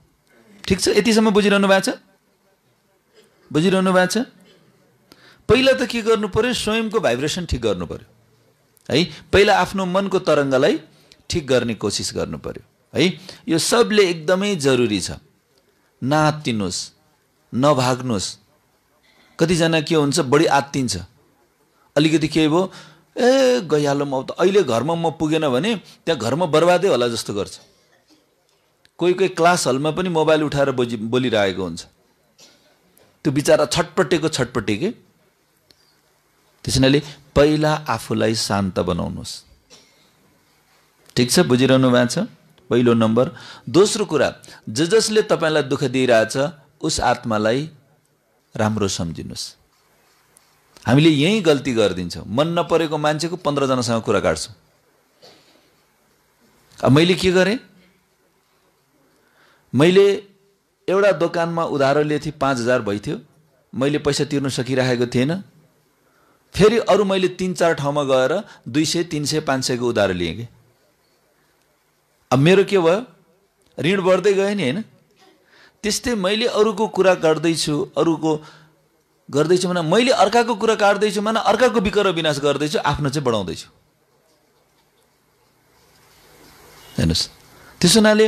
ठिक छ यतिसम्म बुझिरहनु भएको छ बुझिरहनु भएको छ पहिला त के गर्नु पऱ्यो स्वयंको भाइब्रेसन ठिक गर्नु पऱ्यो है पहिला आफ्नो मनको तरङ्गलाई ठिक गर्ने कोसिस गर्नु पर्यो है यो सबले एकदमै जरुरी छ नआत्तिनुहोस् नभाग्नुहोस् कतिजना के हुन्छ बढी आत्तिन्छ अलिकति के भयो ए गइहालो म त अहिले घरमा म पुगेन भने त्यहाँ घरमा बर्बादै होला जस्तो गर्छ कोही कोही क्लास हलमा पनि मोबाइल उठाएर बोजी बोलिरहेको हुन्छ त्यो बिचरा छटपटेको छटपटे के त्यस हुनाले पहिला आफूलाई शान्त बनाउनुहोस् ठिक छ बुझिरहनु भएको छ पहिलो नम्बर दोस्रो कुरा ज जसले तपाईँलाई दुःख दिइरहेछ उस आत्मालाई राम्रो सम्झिनुहोस् हामीले यहीँ गल्ती गरिदिन्छौँ मन नपरेको मान्छेको पन्ध्रजनासँग कुरा काट्छौँ अब मैले के गरेँ मैले एउटा दोकानमा उधारो लिएको थिएँ पाँच हजार भइथ्यो मैले पैसा तिर्नु सकिराखेको थिएन फेरि अरू मैले तिन चार ठाउँमा गएर दुई सय तिन सय पाँच सयको उधारो लिएँ कि अब मेरो के भयो ऋण बढ्दै गयो नि होइन त्यस्तै मैले अरूको कुरा काट्दैछु अरूको गर्दैछु भने मैले अर्काको कुरा काट्दैछु भने अर्काको विकर विनाश गर्दैछु आफ्नो चाहिँ बढाउँदैछु हेर्नुहोस् त्यसो हुनाले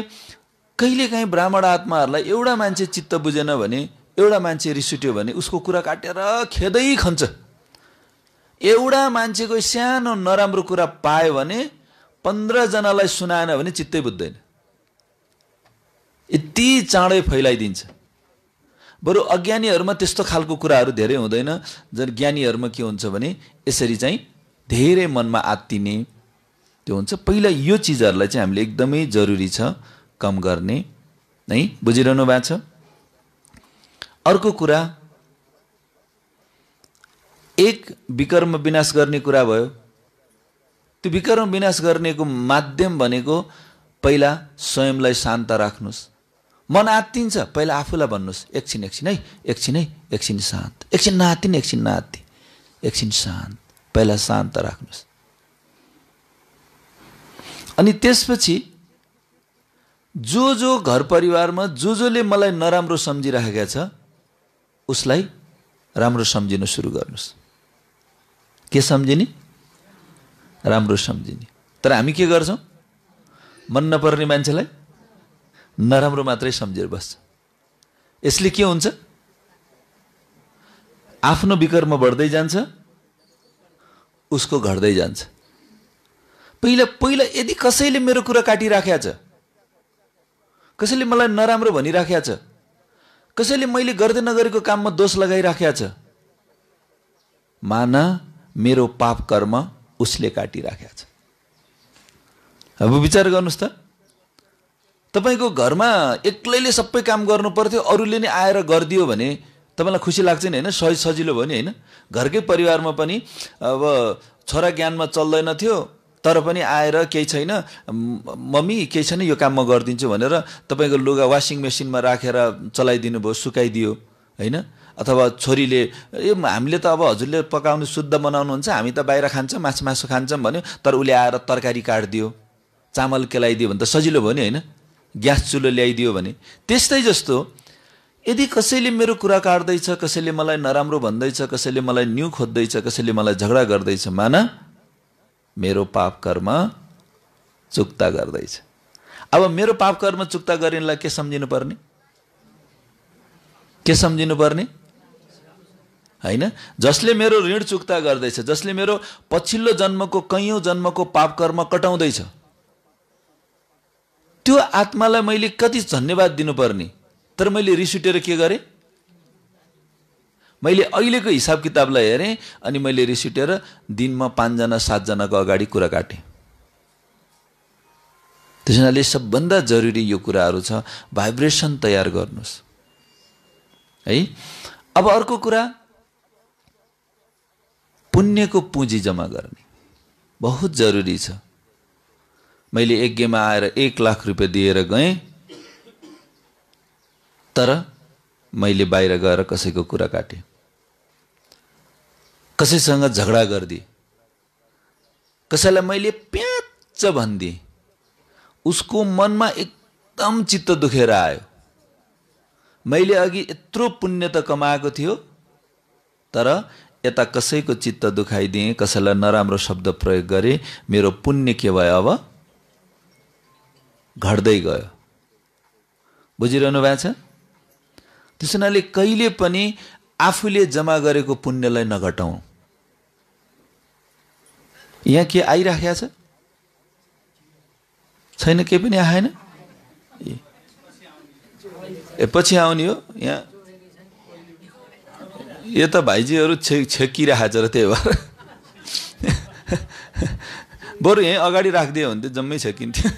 कहिलेकाहीँ ब्राह्मण आत्माहरूलाई एउटा मान्छे चित्त बुझेन भने एउटा मान्छे रिस उठ्यो भने उसको कुरा काटेर खेदै खन्छ एउटा मान्छेको सानो नराम्रो कुरा पायो भने पन्ध्रजनालाई सुनाएन भने चित्तै बुझ्दैन यति चाँडै फैलाइदिन्छ बरु अज्ञानीहरूमा त्यस्तो खालको कुराहरू धेरै हुँदैन जन ज्ञानीहरूमा के हुन्छ भने यसरी चाहिँ धेरै मनमा आत्तिने त्यो हुन्छ पहिला यो चिजहरूलाई चाहिँ हामीले एकदमै जरुरी छ कम गर्ने है बुझिरहनु भएको छ अर्को कुरा एक विकर्म विनाश गर्ने कुरा भयो त्यो विकर्म विनाश गर्नेको माध्यम भनेको पहिला स्वयंलाई शान्त राख्नुहोस् मन आत्तिन्छ पहिला आफूलाई भन्नुहोस् एकछिन एकछिन है एकछिन है एकछिन शान्त एकछिन नआत्तिन एकछिन नआत्ति एकछिन शान्त पहिला शान्त राख्नुहोस् अनि त्यसपछि जो जो घर परिवारमा जो जोले मलाई नराम्रो सम्झिराखेका छ उसलाई राम्रो सम्झिन सुरु गर्नुहोस् के सम्झिने राम्रो सम्झिने तर हामी के गर्छौँ मन नपर्ने मान्छेलाई नराम्रो मात्रै सम्झेर बस्छ यसले के हुन्छ आफ्नो विकर्म बढ्दै जान्छ उसको घट्दै जान्छ पहिला पहिला यदि कसैले मेरो कुरा काटिराख्या छ कसैले मलाई नराम्रो भनिराख्या छ कसैले मैले गर्दै नगरेको काममा दोष लगाइराख्या छ माना मेरो पाप कर्म उसले काटिराखेको छ अब विचार गर्नुहोस् त तपाईँको घरमा एक्लैले सबै काम गर्नु पर्थ्यो अरूले नै आएर गरिदियो भने तपाईँलाई खुसी लाग्छ नि होइन सजिलो सजिलो भयो नि होइन घरकै परिवारमा पनि अब छोरा ज्ञानमा चल्दैन थियो तर पनि आएर केही छैन मम्मी केही छैन यो काम म गरिदिन्छु भनेर तपाईँको लुगा वासिङ मेसिनमा राखेर रा चलाइदिनु भयो सुकाइदियो होइन अथवा छोरीले ए हामीले त अब हजुरले पकाउनु शुद्ध बनाउनुहुन्छ हामी त बाहिर खान्छौँ माछा मासु खान्छौँ भन्यो तर उसले आएर तरकारी काटिदियो चामल केलाइदियो भने त सजिलो भयो नि होइन ग्यास चुलो ल्याइदियो भने त्यस्तै जस्तो यदि कसैले मेरो कुरा काट्दैछ कसैले मलाई नराम्रो भन्दैछ कसैले मलाई न्यु खोज्दैछ कसैले मलाई झगडा गर्दैछ मान मेरो पाप कर्म चुक्ता गर्दैछ अब मेरो पाप कर्म चुक्ता गरिनलाई के सम्झिनु पर्ने के सम्झिनु पर्ने होइन जसले मेरो ऋण चुक्ता गर्दैछ जसले मेरो पछिल्लो जन्मको कैयौँ जन्मको पाप कर्म कटाउँदैछ त्यो आत्मालाई मैले कति धन्यवाद दिनुपर्ने तर मैले रिस उठेर के गरेँ मैले अहिलेको हिसाब किताबलाई हेरेँ अनि मैले रिस उठेर दिनमा पाँचजना सातजनाको अगाडि कुरा काटेँ त्यस हुनाले सबभन्दा जरुरी यो कुराहरू छ भाइब्रेसन तयार गर्नुहोस् है अब अर्को कुरा पुण्यको पुँजी जम्मा गर्ने बहुत जरुरी छ मैले यज्ञमा आएर एक लाख रुपियाँ दिएर गएँ तर मैले बाहिर गएर कसैको कुरा काटेँ कसैसँग झगडा गरिदिएँ कसैलाई मैले प्याच भनिदिएँ उसको मनमा एकदम चित्त दुखेर आयो मैले अघि यत्रो पुण्य त कमाएको थियो तर यता कसैको चित्त दुखाइदिएँ कसैलाई नराम्रो शब्द प्रयोग गरेँ मेरो पुण्य के भयो अब घट्दै गयो बुझिरहनु भएको छ त्यस हुनाले कहिले पनि आफूले जमा गरेको पुण्यलाई नघटाउँ यहाँ के आइराखेको छ छैन केही पनि आएन ए पछि आउने हो यहाँ यो त भाइजीहरू छे छेकिरहेको छ र त्यही भएर बरु यहीँ अगाडि राखिदियो भने त जम्मै छेकिन्थ्यो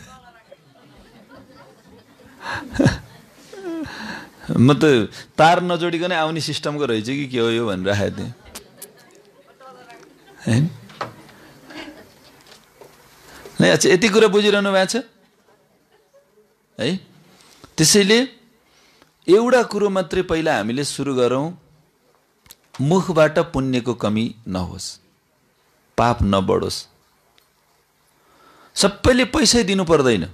म त तार नजोडिकनै आउने सिस्टमको रहेछ कि के हो यो भनिराखेको थिएँ होइन अच्छा यति कुरा बुझिरहनु भएको छ है त्यसैले एउटा कुरो मात्रै पहिला हामीले सुरु गरौँ मुखबाट पुण्यको कमी नहोस् पाप नबढोस् सबैले पैसै दिनु पर्दैन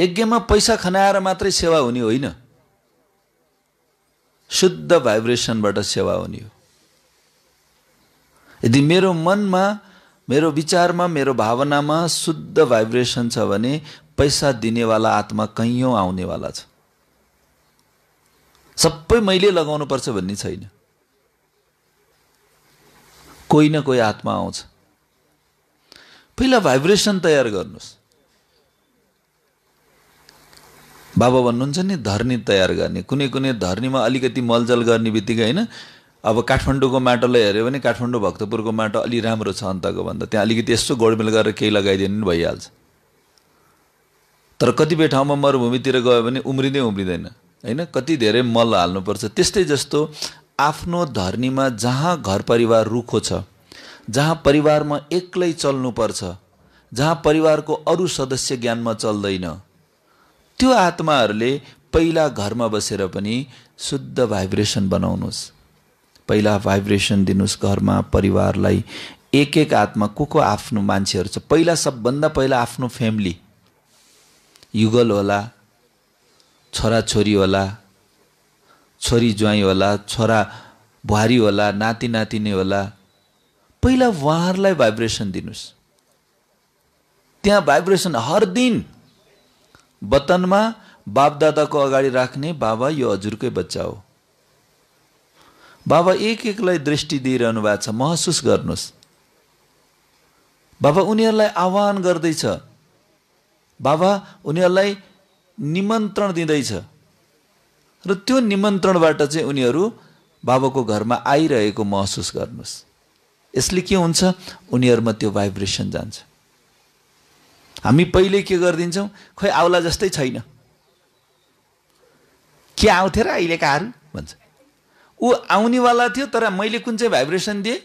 यज्ञमा पैसा खनाएर मात्रै सेवा हुने होइन शुद्ध भाइब्रेसनबाट सेवा हुने हो यदि मेरो मनमा मेरो विचारमा मेरो भावनामा शुद्ध भाइब्रेसन छ भने पैसा दिनेवाला आत्मा कैयौँ आउनेवाला छ सबै मैले लगाउनुपर्छ भन्ने छैन कोही न कोही आत्मा आउँछ पहिला भाइब्रेसन तयार गर्नुहोस् बाबा भन्नुहुन्छ नि धर्नी तयार गर्ने कुनै कुनै धर्नीमा अलिकति मलजल गर्ने बित्तिकै होइन अब काठमाडौँको माटोलाई हेऱ्यो भने काठमाडौँ भक्तपुरको माटो अलि राम्रो छ अन्तको भन्दा त्यहाँ अलिकति यसो गोडमेल गरेर केही लगाइदियो भने भइहाल्छ तर कतिपय ठाउँमा मरुभूमितिर गयो भने उम्रिँदै उम्रिँदैन होइन कति धेरै मल हाल्नुपर्छ त्यस्तै जस्तो आफ्नो धर्नीमा जहाँ घर परिवार रुखो छ जहाँ परिवारमा एक्लै चल्नुपर्छ जहाँ परिवारको अरू सदस्य ज्ञानमा चल्दैन त्यो आत्माहरूले पहिला घरमा बसेर पनि शुद्ध भाइब्रेसन बनाउनुहोस् पहिला भाइब्रेसन दिनुहोस् घरमा परिवारलाई एक एक आत्मा को को आफ्नो मान्छेहरू छ पहिला सबभन्दा पहिला आफ्नो फ्यामिली युगल होला छोराछोरी होला छोरी ज्वाइँ होला छोरा बुहारी होला नाति नातिनी होला पहिला उहाँहरूलाई भाइब्रेसन दिनुहोस् त्यहाँ भाइब्रेसन हर दिन वतनमा बापदादाको अगाडि राख्ने बाबा यो हजुरकै बच्चा हो बाबा एक एकलाई दृष्टि दिइरहनु भएको छ महसुस गर्नुहोस् बाबा उनीहरूलाई आह्वान गर्दैछ बाबा उनीहरूलाई निमन्त्रण दिँदैछ र त्यो निमन्त्रणबाट चाहिँ उनीहरू बाबाको घरमा आइरहेको महसुस गर्नुहोस् यसले के हुन्छ उनीहरूमा त्यो भाइब्रेसन जान्छ हामी पहिले के गरिदिन्छौँ खोइ आउला जस्तै छैन के आउँथ्यो र अहिलेकाहरू भन्छ ऊ आउनेवाला थियो तर मैले कुन चाहिँ भाइब्रेसन दिएँ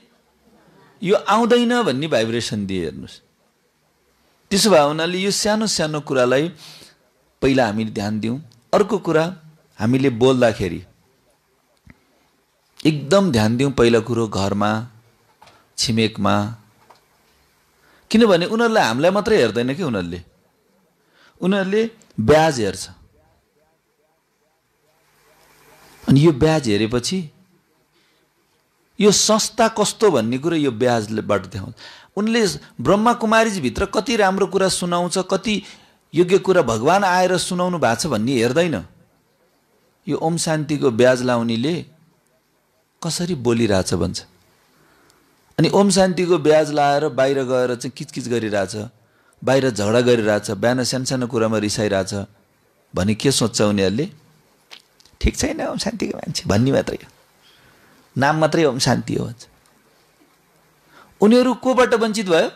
यो आउँदैन भन्ने भाइब्रेसन दिएँ हेर्नुहोस् त्यसो भए हुनाले यो सानो सानो कुरालाई पहिला हामीले ध्यान दिउँ अर्को कुरा हामीले बोल्दाखेरि एकदम ध्यान दिउँ पहिलो कुरो घरमा छिमेकमा किनभने उनीहरूले हामीलाई मात्रै हेर्दैन कि उनीहरूले उनीहरूले ब्याज हेर्छ अनि यो ब्याज हेरेपछि यो संस्था कस्तो भन्ने कुरो यो ब्याजले बाटो देखाउँछ उनले ब्रह्मकुमारीजीभित्र कति राम्रो कुरा सुनाउँछ कति योग्य कुरा भगवान् आएर सुनाउनु भएको छ भन्ने हेर्दैन यो ओम शान्तिको ब्याज लाउनेले कसरी बोलिरहेछ भन्छ अनि ओम शान्तिको ब्याज लाएर बाहिर गएर चाहिँ किचकिच गरिरहेछ बाहिर झगडा गरिरहेछ बिहान सानो कुरामा रिसाइरहेछ भने के सोच्छ उनीहरूले ठिक छैन ओम शान्तिको मान्छे भन्ने मात्रै हो नाम मात्रै ओम शान्ति हो भन्छ उनीहरू कोबाट वञ्चित भयो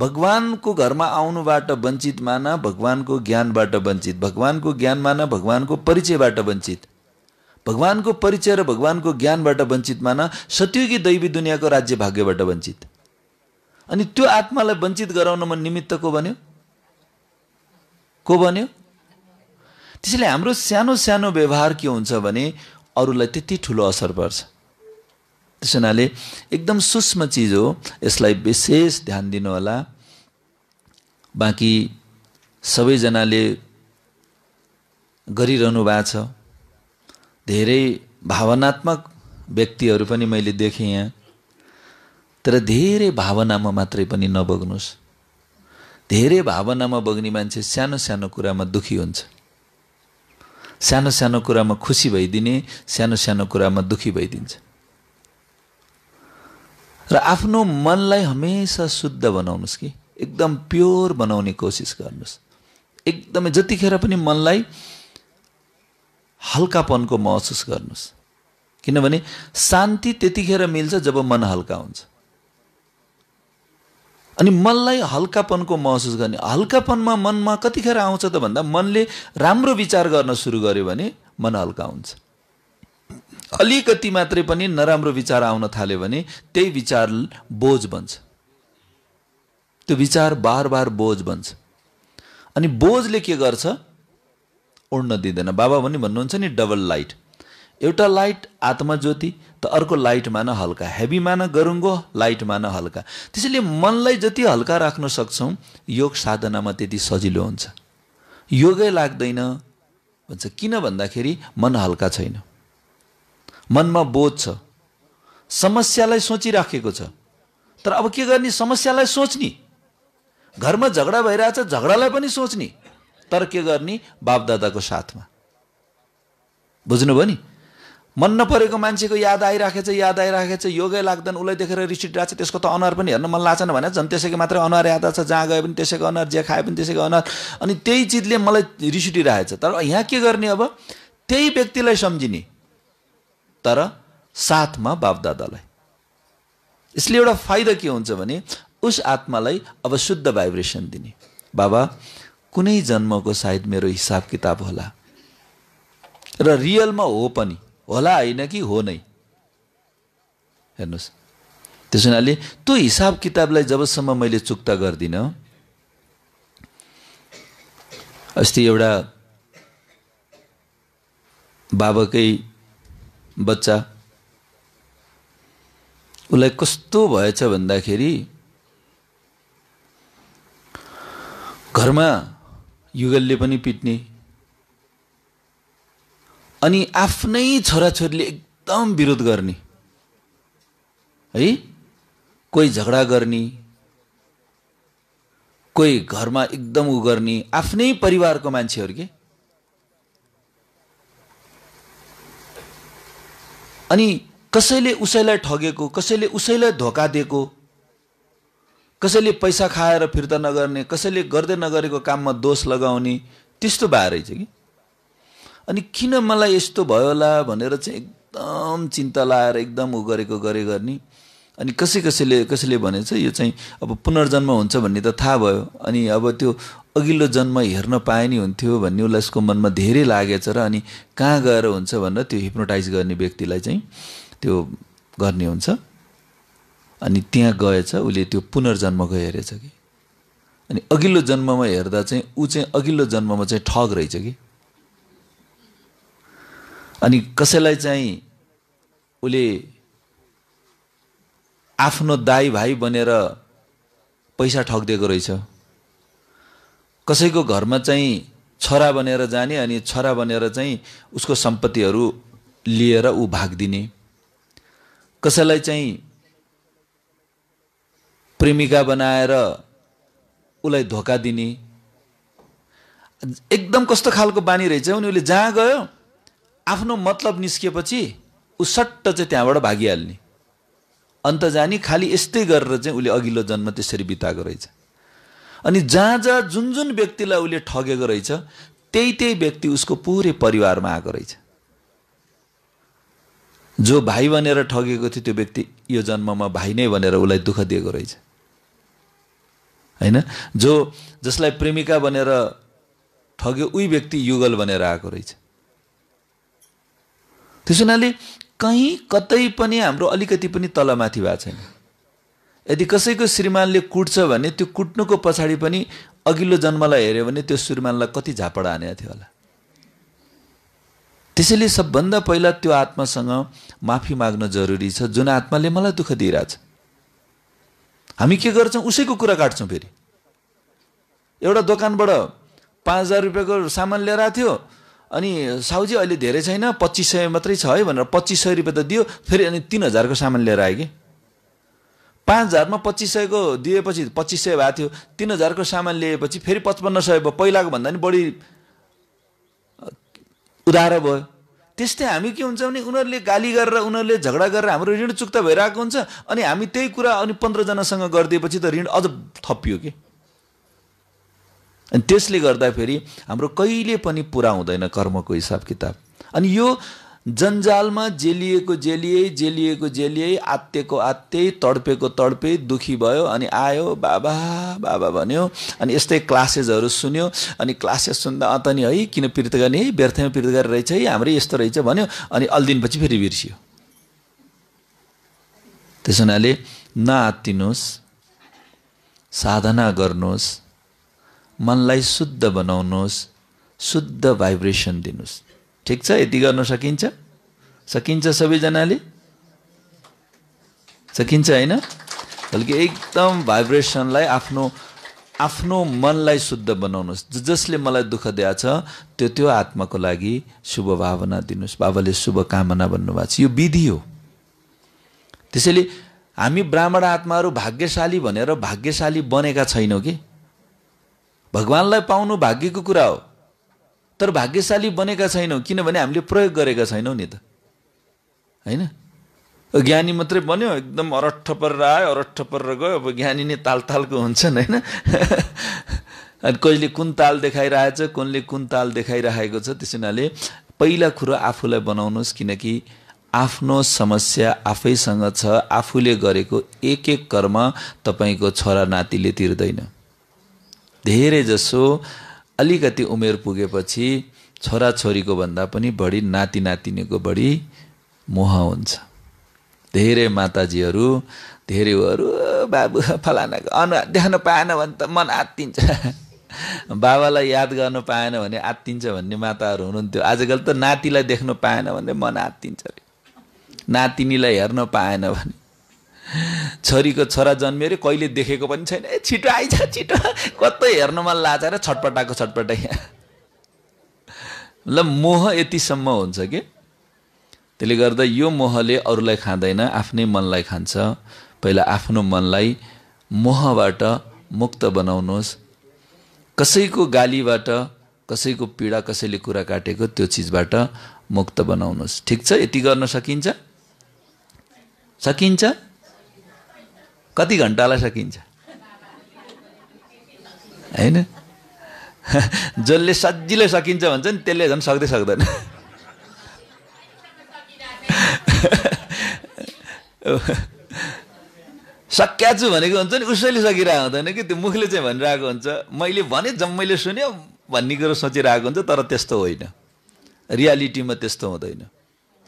भगवानको घरमा आउनुबाट वञ्चित मान भगवानको ज्ञानबाट वञ्चित भगवानको ज्ञान मान भगवानको परिचयबाट वञ्चित भगवानको परिचय र भगवानको ज्ञानबाट वञ्चित मान सत्युगी दैवी दुनियाँको राज्य भाग्यबाट वञ्चित अनि त्यो आत्मालाई वञ्चित गराउन म निमित्त को भन्यो को भन्यो त्यसैले हाम्रो सानो सानो व्यवहार के हुन्छ भने अरूलाई त्यति ठुलो असर पर्छ त्यस हुनाले एकदम सूक्ष्म चिज हो यसलाई विशेष ध्यान दिनुहोला बाँकी सबैजनाले गरिरहनु भएको छ धेरै भावनात्मक व्यक्तिहरू पनि मैले देखेँ यहाँ तर धेरै भावनामा मात्रै पनि नबग्नुहोस् धेरै भावनामा बग्ने मान्छे सानो सानो कुरामा दुखी हुन्छ सानो सानो कुरामा खुसी भइदिने सानो सानो कुरामा दुखी भइदिन्छ र आफ्नो मनलाई हमेसा शुद्ध बनाउनुहोस् कि एकदम प्योर बनाउने कोसिस गर्नुहोस् एकदमै जतिखेर पनि मनलाई हल्कापनको महसुस गर्नुहोस् किनभने शान्ति त्यतिखेर मिल्छ जब मन हल्का हुन्छ अनि मनलाई हल्कापनको महसुस गर्ने हल्कापनमा मनमा कतिखेर आउँछ त भन्दा मनले राम्रो विचार गर्न सुरु गर्यो भने मन हल्का हुन्छ अलिकति मात्रै पनि नराम्रो विचार आउन थाल्यो भने त्यही विचार बोझ बन्छ त्यो विचार बार बार बोझ बन्छ अनि बोझले के गर्छ उड्न दिँदैन बाबा पनि भन्नुहुन्छ नि डबल लाइट एउटा लाइट आत्मज्योति त अर्को लाइट मान हल्का हेभी मान गरुङ्गो लाइट मान हल्का त्यसैले मनलाई जति हल्का राख्न सक्छौँ योग साधनामा त्यति सजिलो हुन्छ योगै लाग्दैन भन्छ किन भन्दाखेरि मन हल्का छैन मनमा बोध छ समस्यालाई सोचिराखेको छ तर अब के गर्ने समस्यालाई सोच्ने घरमा झगडा भइरहेछ झगडालाई पनि सोच्ने तर के गर्ने बापदादाको साथमा बुझ्नुभयो नि मन नपरेको मान्छेको याद आइराखेछ याद आइराखेछ योगै लाग्दैन उसलाई देखेर रिसिटिरहेको छ त्यसको त अनुहार पनि हेर्न मन लाग्छ भने झन् त्यसैको मात्रै अनुहार याद आएको छ जहाँ गए पनि त्यसैको अनुहार जे खाए पनि त्यसैको अनुहार अनि त्यही चिजले मलाई राखेछ तर यहाँ के गर्ने अब त्यही व्यक्तिलाई सम्झिने तर साथमा बापदादालाई यसले एउटा फाइदा के हुन्छ भने उस आत्मालाई अब शुद्ध भाइब्रेसन दिने बाबा कुनै जन्मको सायद मेरो हिसाब किताब होला र रियलमा हो पनि होला होइन कि हो नै हेर्नुहोस् त्यस हुनाले त्यो हिसाब किताबलाई जबसम्म मैले चुक्ता गर्दिनँ अस्ति एउटा बाबाकै बच्चा उसलाई कस्तो भएछ भन्दाखेरि घरमा युगलले पनि पिट्ने अनि आफ्नै छोराछोरीले एकदम विरोध गर्ने है कोही झगडा गर्ने कोही घरमा एकदम उ गर्ने आफ्नै परिवारको मान्छेहरू के अनि कसैले उसैलाई ठगेको कसैले उसैलाई धोका दिएको कसैले पैसा खाएर फिर्ता नगर्ने कसैले गर्दै नगरेको काममा दोष लगाउने त्यस्तो भए रहेछ कि अनि किन मलाई यस्तो भयो होला भनेर चाहिँ एकदम चिन्ता लाएर एकदम ऊ गरेको गरे गर्ने अनि कसै कसैले कसैले भने चाहिँ यो चाहिँ अब पुनर्जन्म हुन्छ भन्ने त थाहा भयो अनि अब त्यो अघिल्लो जन्म हेर्न पाए नि हुन्थ्यो भन्ने उसलाई उसको मनमा धेरै लागेछ र अनि कहाँ गएर हुन्छ भनेर त्यो हिप्नोटाइज गर्ने व्यक्तिलाई चाहिँ त्यो गर्ने हुन्छ अनि त्यहाँ गएछ उसले त्यो पुनर्जन्म हेरेछ कि अनि अघिल्लो जन्ममा हेर्दा चाहिँ ऊ चाहिँ अघिल्लो जन्ममा चाहिँ ठग रहेछ कि अनि कसैलाई चाहिँ उसले आफ्नो दाई भाइ बनेर पैसा ठगिदिएको रहेछ कसैको घरमा चाहिँ छोरा बनेर जाने अनि छोरा बनेर चाहिँ उसको सम्पत्तिहरू लिएर ऊ भागिदिने कसैलाई चाहिँ प्रेमिका बनाएर उसलाई धोका दिने एकदम कस्तो खालको बानी रहेछ भने उसले जहाँ गयो आफ्नो मतलब निस्किएपछि ऊ सट्ट चाहिँ त्यहाँबाट भागिहाल्ने अन्त जाने खालि यस्तै गरेर चाहिँ उसले अघिल्लो जन्म त्यसरी बिताएको रहेछ अनि जहाँ जहाँ जुन जुन व्यक्तिलाई उसले ठगेको रहेछ त्यही त्यही व्यक्ति उसको पुरै परिवारमा आएको रहेछ जो भाइ भनेर ठगेको थियो त्यो व्यक्ति यो जन्ममा भाइ नै भनेर उसलाई दुःख दिएको रहेछ होइन जो जसलाई प्रेमिका भनेर ठग्यो उही व्यक्ति युगल भनेर आएको रहेछ त्यस हुनाले कहीँ कतै पनि हाम्रो अलिकति पनि तलमाथि भएको छैन यदि कसैको श्रीमानले कुट्छ भने त्यो कुट्नुको पछाडि पनि अघिल्लो जन्मलाई हेऱ्यो भने त्यो श्रीमानलाई कति झापड हानेको थियो होला त्यसैले सबभन्दा पहिला त्यो आत्मासँग माफी माग्न जरुरी छ जुन आत्माले मलाई दुःख दिइरहेछ हामी के गर्छौँ उसैको कुरा काट्छौँ फेरि एउटा दोकानबाट पाँच हजार रुपियाँको सामान लिएर आएको थियो अनि साउजी अहिले धेरै छैन पच्चिस सय मात्रै छ है भनेर पच्चिस सय रुपियाँ त दियो फेरि अनि तिन हजारको सामान लिएर आयो कि पाँच हजारमा पच्चिस सयको दिएपछि पच्चिस सय भएको थियो तिन हजारको सामान लिएपछि फेरि पचपन्न सय भयो पहिलाको भन्दा पनि बढी उधार भयो त्यस्तै हामी के हुन्छ भने उनीहरूले गाली गरेर उनीहरूले झगडा गरेर हाम्रो ऋण चुक्ता भइरहेको हुन्छ अनि हामी त्यही कुरा अनि पन्ध्रजनासँग गरिदिएपछि त ऋण अझ थपियो कि अनि त्यसले गर्दा फेरि हाम्रो कहिले पनि पुरा हुँदैन कर्मको हिसाब किताब अनि यो जन्जालमा जेलिएको जेलिए जेलिएको जेलिए आत्तेको आत्ते तडपेको तडपे दुखी भयो अनि आयो बाबा बाबा भन्यो अनि यस्तै क्लासेसहरू सुन्यो अनि क्लासेस सुन्दा अन्त नि है किन पीडित गर्ने है व्यर्थमा पीडित गरेर रहेछ है हाम्रै यस्तो रहेछ भन्यो अनि अल दिनपछि फेरि बिर्सियो त्यस हुनाले नआत्तिनुहोस् साधना गर्नुहोस् मनलाई शुद्ध बनाउनुहोस् शुद्ध भाइब्रेसन दिनुहोस् ठिक छ यति गर्न सकिन्छ सकिन्छ सबैजनाले सकिन्छ होइन बल्कि एकदम भाइब्रेसनलाई आफ्नो आफ्नो मनलाई शुद्ध बनाउनुहोस् जसले मलाई दुःख दिएको छ त्यो त्यो आत्माको लागि शुभ भावना दिनुहोस् बाबाले शुभकामना भन्नुभएको छ यो विधि हो त्यसैले हामी ब्राह्मण आत्माहरू भाग्यशाली भनेर भाग्यशाली बनेका छैनौँ कि भगवान्लाई पाउनु भाग्यको कुरा हो तर भाग्यशाली बनेका छैनौँ किनभने हामीले प्रयोग गरेका छैनौँ नि त होइन ज्ञानी मात्रै बन्यो एकदम अरठ परेर आयो अरठ परेर गयो अब ज्ञानी नै ताल तालको हुन्छन् होइन अनि कहिले कुन ताल देखाइरहेछ कुनले कुन ताल देखाइरहेको छ त्यस हुनाले पहिला कुरो आफूलाई बनाउनुहोस् किनकि आफ्नो समस्या आफैसँग छ आफूले गरेको एक एक कर्म तपाईँको छोरा नातिले तिर्दैन धेरैजसो अलिकति उमेर पुगेपछि छोराछोरीको भन्दा पनि बढी नाति नातिनीको बढी मोह हुन्छ धेरै माताजीहरू धेरै अरू बाबु फलानाको अनु देख्न पाएन भने त मन आत्तिन्छ बाबालाई याद गर्न पाएन भने आत्तिन्छ भन्ने माताहरू हुनुहुन्थ्यो आजकल त नातिलाई देख्न पाएन भने मन आत्तिन्छ अरे नातिनीलाई हेर्न पाएन भने छोरीको छोरा जन्मियो अरे कहिले देखेको पनि छैन ए छिटो आइज छिटो कतै हेर्न मन लाछ र छटपटाएको छटपटाइ ल मोह यतिसम्म हुन्छ कि त्यसले गर्दा यो मोहले अरूलाई खाँदैन आफ्नै मनलाई खान्छ पहिला आफ्नो मनलाई मोहबाट मुक्त बनाउनुहोस् कसैको गालीबाट कसैको पीडा कसैले कुरा काटेको त्यो चिजबाट मुक्त बनाउनुहोस् ठिक छ यति गर्न सकिन्छ सकिन्छ कति घन्टालाई सकिन्छ होइन जसले सजिलै सकिन्छ भन्छ नि त्यसले झन् सक्दै सक्दैन सक्या छु भनेको हुन्छ नि उसैले सकिरहेको हुँदैन कि त्यो मुखले चाहिँ भनिरहेको हुन्छ मैले भने जम्मैले सुन्यो भन्ने कुरो सोचिरहेको हुन्छ तर त्यस्तो होइन रियालिटीमा त्यस्तो हुँदैन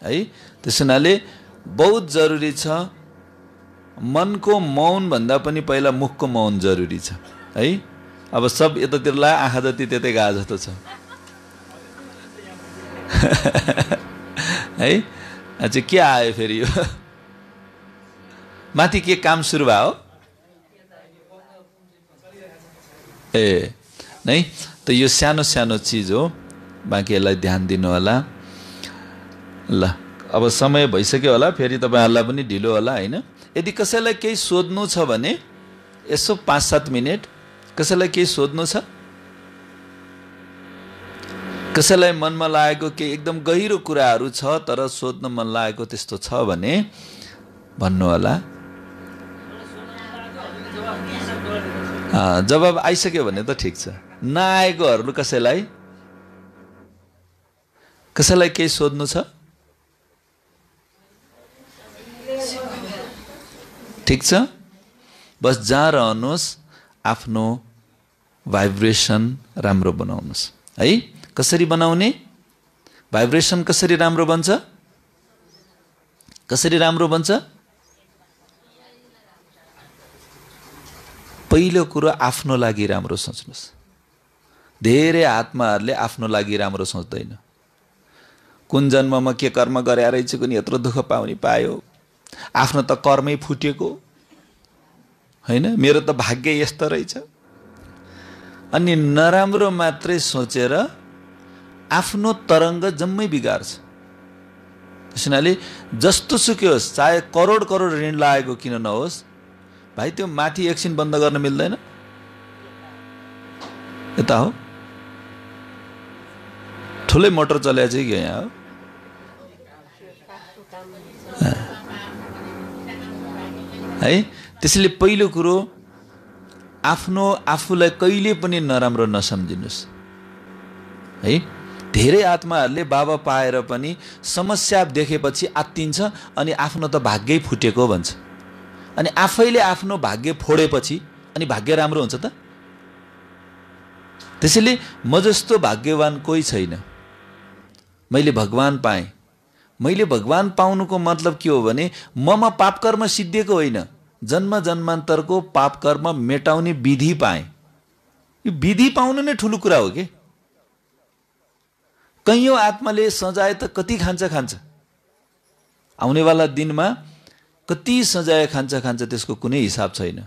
है त्यस हुनाले बहुत जरुरी छ मनको मौनभन्दा पनि पहिला मुखको मौन जरुरी छ है अब सब यतातिर ला आँखा जति त्यतै गा जस्तो छ है अझै के आयो फेरि यो माथि के काम सुरु भयो ए नै त यो सानो सानो चिज हो बाँकी यसलाई ध्यान दिनु होला ल अब समय भइसक्यो होला फेरि तपाईँहरूलाई पनि ढिलो होला होइन यदि कसैलाई केही सोध्नु छ भने यसो पाँच सात मिनट कसैलाई केही सोध्नु छ कसैलाई मनमा लागेको केही एकदम गहिरो कुराहरू छ तर सोध्न मन लागेको त्यस्तो छ भने भन्नुहोला जवाब आइसक्यो भने त ठिक छ नआएकोहरू कसैलाई कसैलाई केही सोध्नु छ ठिक छ बस जहाँ रहनुहोस् आफ्नो भाइब्रेसन राम्रो बनाउनुहोस् है कसरी बनाउने भाइब्रेसन कसरी राम्रो बन्छ कसरी राम्रो बन्छ पहिलो कुरो आफ्नो लागि राम्रो सोच्नुहोस् धेरै आत्माहरूले आफ्नो लागि राम्रो सोच्दैन कुन जन्ममा के कर्म गरे रहेछ कुन यत्रो दुःख पाउने पायो आफ्नो त कर्मै फुटेको होइन मेरो त भाग्य यस्तो रहेछ अनि नराम्रो मात्रै सोचेर आफ्नो तरङ्ग जम्मै बिगार्छ त्यस हुनाले जस्तो सुकै होस् चाहे करोड करोड ऋण लागेको किन नहोस् भाइ त्यो माथि एकछिन बन्द गर्न मिल्दैन यता हो ठुलै मोटर चलाए छ कि यहाँ हो है त्यसैले पहिलो कुरो आफ्नो आफूलाई कहिले पनि नराम्रो नसम्झिनुहोस् है धेरै आत्माहरूले बाबा पाएर पनि समस्या देखेपछि आत्तिन्छ अनि आफ्नो त भाग्यै फुटेको भन्छ अनि आफैले आफ्नो भाग्य फोडेपछि अनि भाग्य राम्रो हुन्छ त त्यसैले म जस्तो भाग्यवान कोही छैन मैले भगवान् पाएँ मैले भगवान् पाउनुको मतलब के हो भने ममा पापकर्म सिद्धिएको होइन जन्म जन्मान्तरको पापकर्म मेटाउने विधि पाएँ यो विधि पाउनु नै ठुलो कुरा हो कि कैयौँ आत्माले सजाय त कति खान्छ खान्छ आउनेवाला दिनमा कति सजाय खान्छ खान्छ त्यसको कुनै हिसाब छैन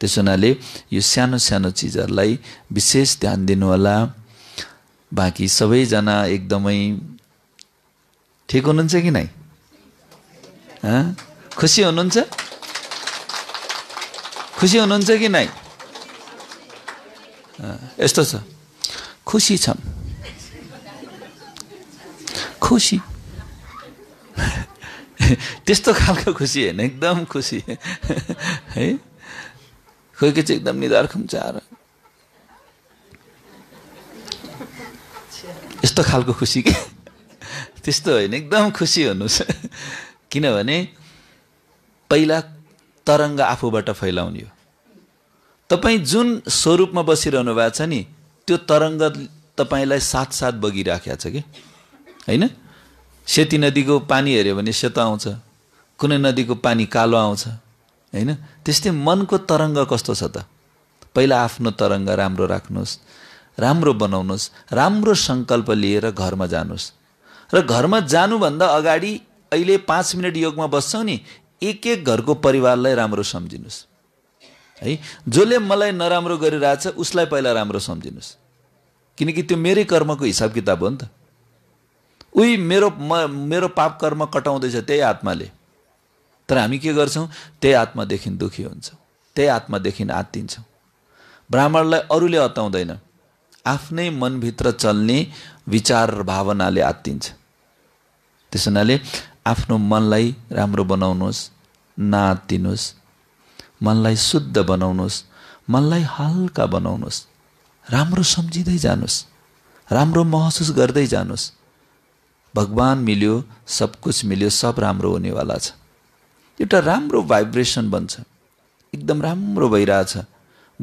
त्यस हुनाले यो सानो सानो चिजहरूलाई विशेष ध्यान दिनुहोला बाँकी सबैजना एकदमै ठिक हुनुहुन्छ कि नै खुसी हुनुहुन्छ खुसी हुनुहुन्छ कि नै यस्तो छ खुसी छन् खुसी त्यस्तो खालको खुसी होइन एकदम खुसी है खोइ के चाहिँ एकदम निधार खुम्चाएर यस्तो खालको खुसी के त्यस्तो होइन एकदम खुसी हुनुहोस् किनभने पहिला तरङ्ग आफूबाट फैलाउने हो तपाईँ जुन स्वरूपमा बसिरहनु भएको छ नि त्यो तरङ्ग तपाईँलाई साथसाथ साथ बगिराखेको छ कि होइन सेती नदीको पानी हेऱ्यो भने सेतो आउँछ कुनै नदीको पानी कालो आउँछ होइन त्यस्तै मनको तरङ्ग कस्तो छ त पहिला आफ्नो तरङ्ग राम्रो राख्नुहोस् राम्रो बनाउनुहोस् राम्रो सङ्कल्प लिएर घरमा जानुहोस् र घरमा जानुभन्दा अगाडि अहिले पाँच मिनट योगमा बस्छौँ नि एक एक घरको परिवारलाई राम्रो सम्झिनुहोस् है जसले मलाई नराम्रो गरिरहेछ उसलाई पहिला राम्रो सम्झिनुहोस् किनकि त्यो मेरै कर्मको हिसाब किताब हो नि त उही मेरो म मेरो पाप कर्म कटाउँदैछ त्यही आत्माले तर हामी के गर्छौँ त्यही आत्मादेखि दुखी हुन्छौँ त्यही आत्मादेखि आत्तिन्छौँ ब्राह्मणलाई अरूले अताउँदैन आफ्नै मनभित्र चल्ने विचार र भावनाले आत्तिन्छ त्यस हुनाले आफ्नो मनलाई राम्रो बनाउनुहोस् नआत्तिनुहोस् मनलाई शुद्ध बनाउनुहोस् मनलाई हल्का बनाउनुहोस् राम्रो सम्झिँदै जानुहोस् राम्रो महसुस गर्दै जानुहोस् भगवान् मिल्यो सब कुछ मिल्यो सब राम्रो हुनेवाला छ एउटा राम्रो भाइब्रेसन बन्छ एकदम राम्रो भइरहेछ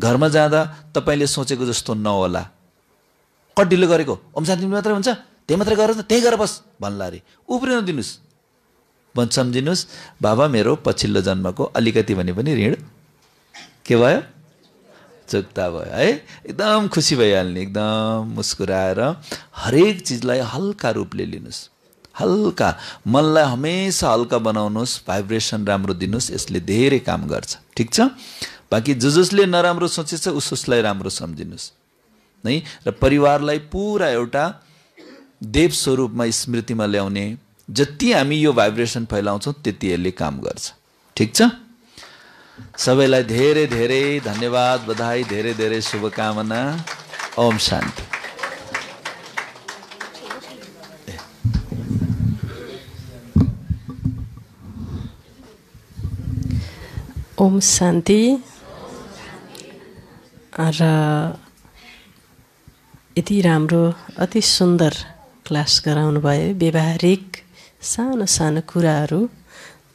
घरमा जाँदा तपाईँले सोचेको जस्तो नहोला कट ढिलो गरेको ओमशान्ति मात्रै हुन्छ त्यही मात्रै गरेर त त्यही गरेर बस भन्ला अरे उब्रिनु दिनुहोस् भन् सम्झिनुहोस् बाबा मेरो पछिल्लो जन्मको अलिकति भने पनि ऋण के भयो चुक्ता भयो है एकदम खुसी भइहाल्ने एकदम मुस्कुराएर हरेक चिजलाई हल्का रूपले लिनुहोस् हल्का मनलाई हमेसा हल्का बनाउनुहोस् भाइब्रेसन राम्रो दिनुहोस् यसले धेरै काम गर्छ ठिक छ बाँकी जो जसले नराम्रो सोचेछ उस उसलाई राम्रो सम्झिनुहोस् नै र परिवारलाई पुरा एउटा देवस्वरूपमा स्मृतिमा ल्याउने जति हामी यो भाइब्रेसन फैलाउँछौँ त्यति यसले काम गर्छ ठिक छ सबैलाई धेरै धेरै धन्यवाद बधाई धेरै धेरै शुभकामना ओम शान्ति
ओम शान्ति र यति राम्रो अति सुन्दर क्लास गराउनु भयो व्यवहारिक सानो सानो कुराहरू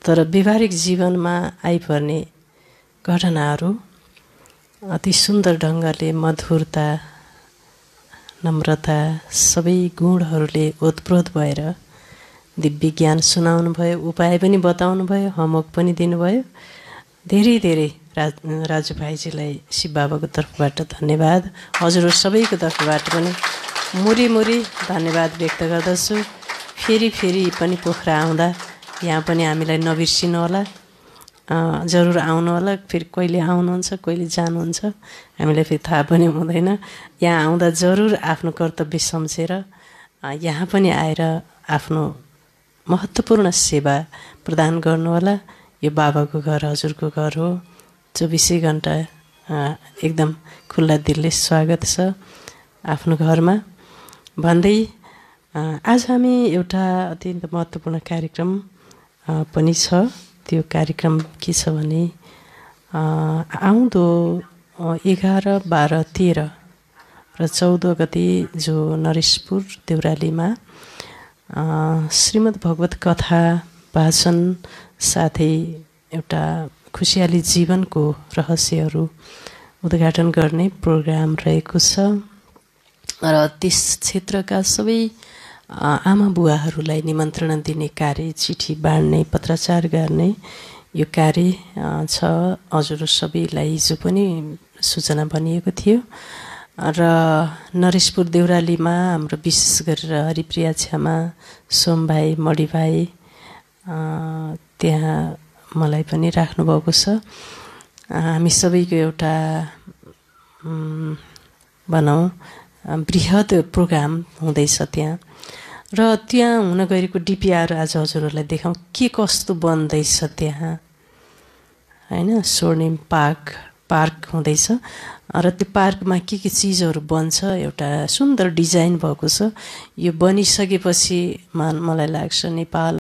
तर व्यवहारिक जीवनमा आइपर्ने घटनाहरू अति सुन्दर ढङ्गले मधुरता नम्रता सबै गुणहरूले ओतप्रोत भएर दिव्य ज्ञान सुनाउनु भयो उपाय पनि बताउनु भयो होमवर्क पनि दिनुभयो धेरै धेरै राज राजु भाइजीलाई शिव बाबाको तर्फबाट धन्यवाद हजुरहरू सबैको तर्फबाट पनि मुरी मुरी धन्यवाद व्यक्त गर्दछु फेरि फेरि पनि पोखरा आउँदा यहाँ पनि हामीलाई नबिर्सिनु होला जरुर आउनु होला फेरि कहिले आउनुहुन्छ कहिले जानुहुन्छ हामीलाई फेरि थाहा पनि हुँदैन यहाँ आउँदा जरुर आफ्नो कर्तव्य सम्झेर यहाँ पनि आएर आफ्नो महत्त्वपूर्ण सेवा प्रदान गर्नुहोला यो बाबाको घर हजुरको घर हो चौबिसै घन्टा एकदम खुल्ला दिलले स्वागत छ आफ्नो घरमा भन्दै आज हामी एउटा अत्यन्त महत्त्वपूर्ण कार्यक्रम पनि छ त्यो कार्यक्रम के छ भने आउँदो एघार बाह्र तेह्र र चौध गते जो नरेशपुर देउरालीमा श्रीमद् भगवत कथा भाषण साथै एउटा खुसियाली जीवनको रहस्यहरू उद्घाटन गर्ने प्रोग्राम रहेको छ र त्यस क्षेत्रका सबै आमा बुवाहरूलाई निमन्त्रणा दिने कार्य चिठी बाँड्ने पत्राचार गर्ने यो कार्य छ हजुर सबैलाई हिजो पनि सूचना बनिएको थियो र नरेशपुर देउरालीमा हाम्रो विशेष गरेर हरिप्रिया छ्यामा सोमभाइ मणिभाइ त्यहाँ मलाई पनि राख्नुभएको छ हामी सबैको एउटा भनौँ बृहत प्रोग्राम हुँदैछ त्यहाँ र त्यहाँ हुन गएको डिपिआर आज हजुरहरूलाई देखाउँ के कस्तो बन्दैछ त्यहाँ होइन स्वर्णिम पार्क पार्क हुँदैछ र त्यो पार्कमा के के चिजहरू बन्छ एउटा सुन्दर डिजाइन भएको छ यो बनिसकेपछि मलाई लाग्छ नेपाल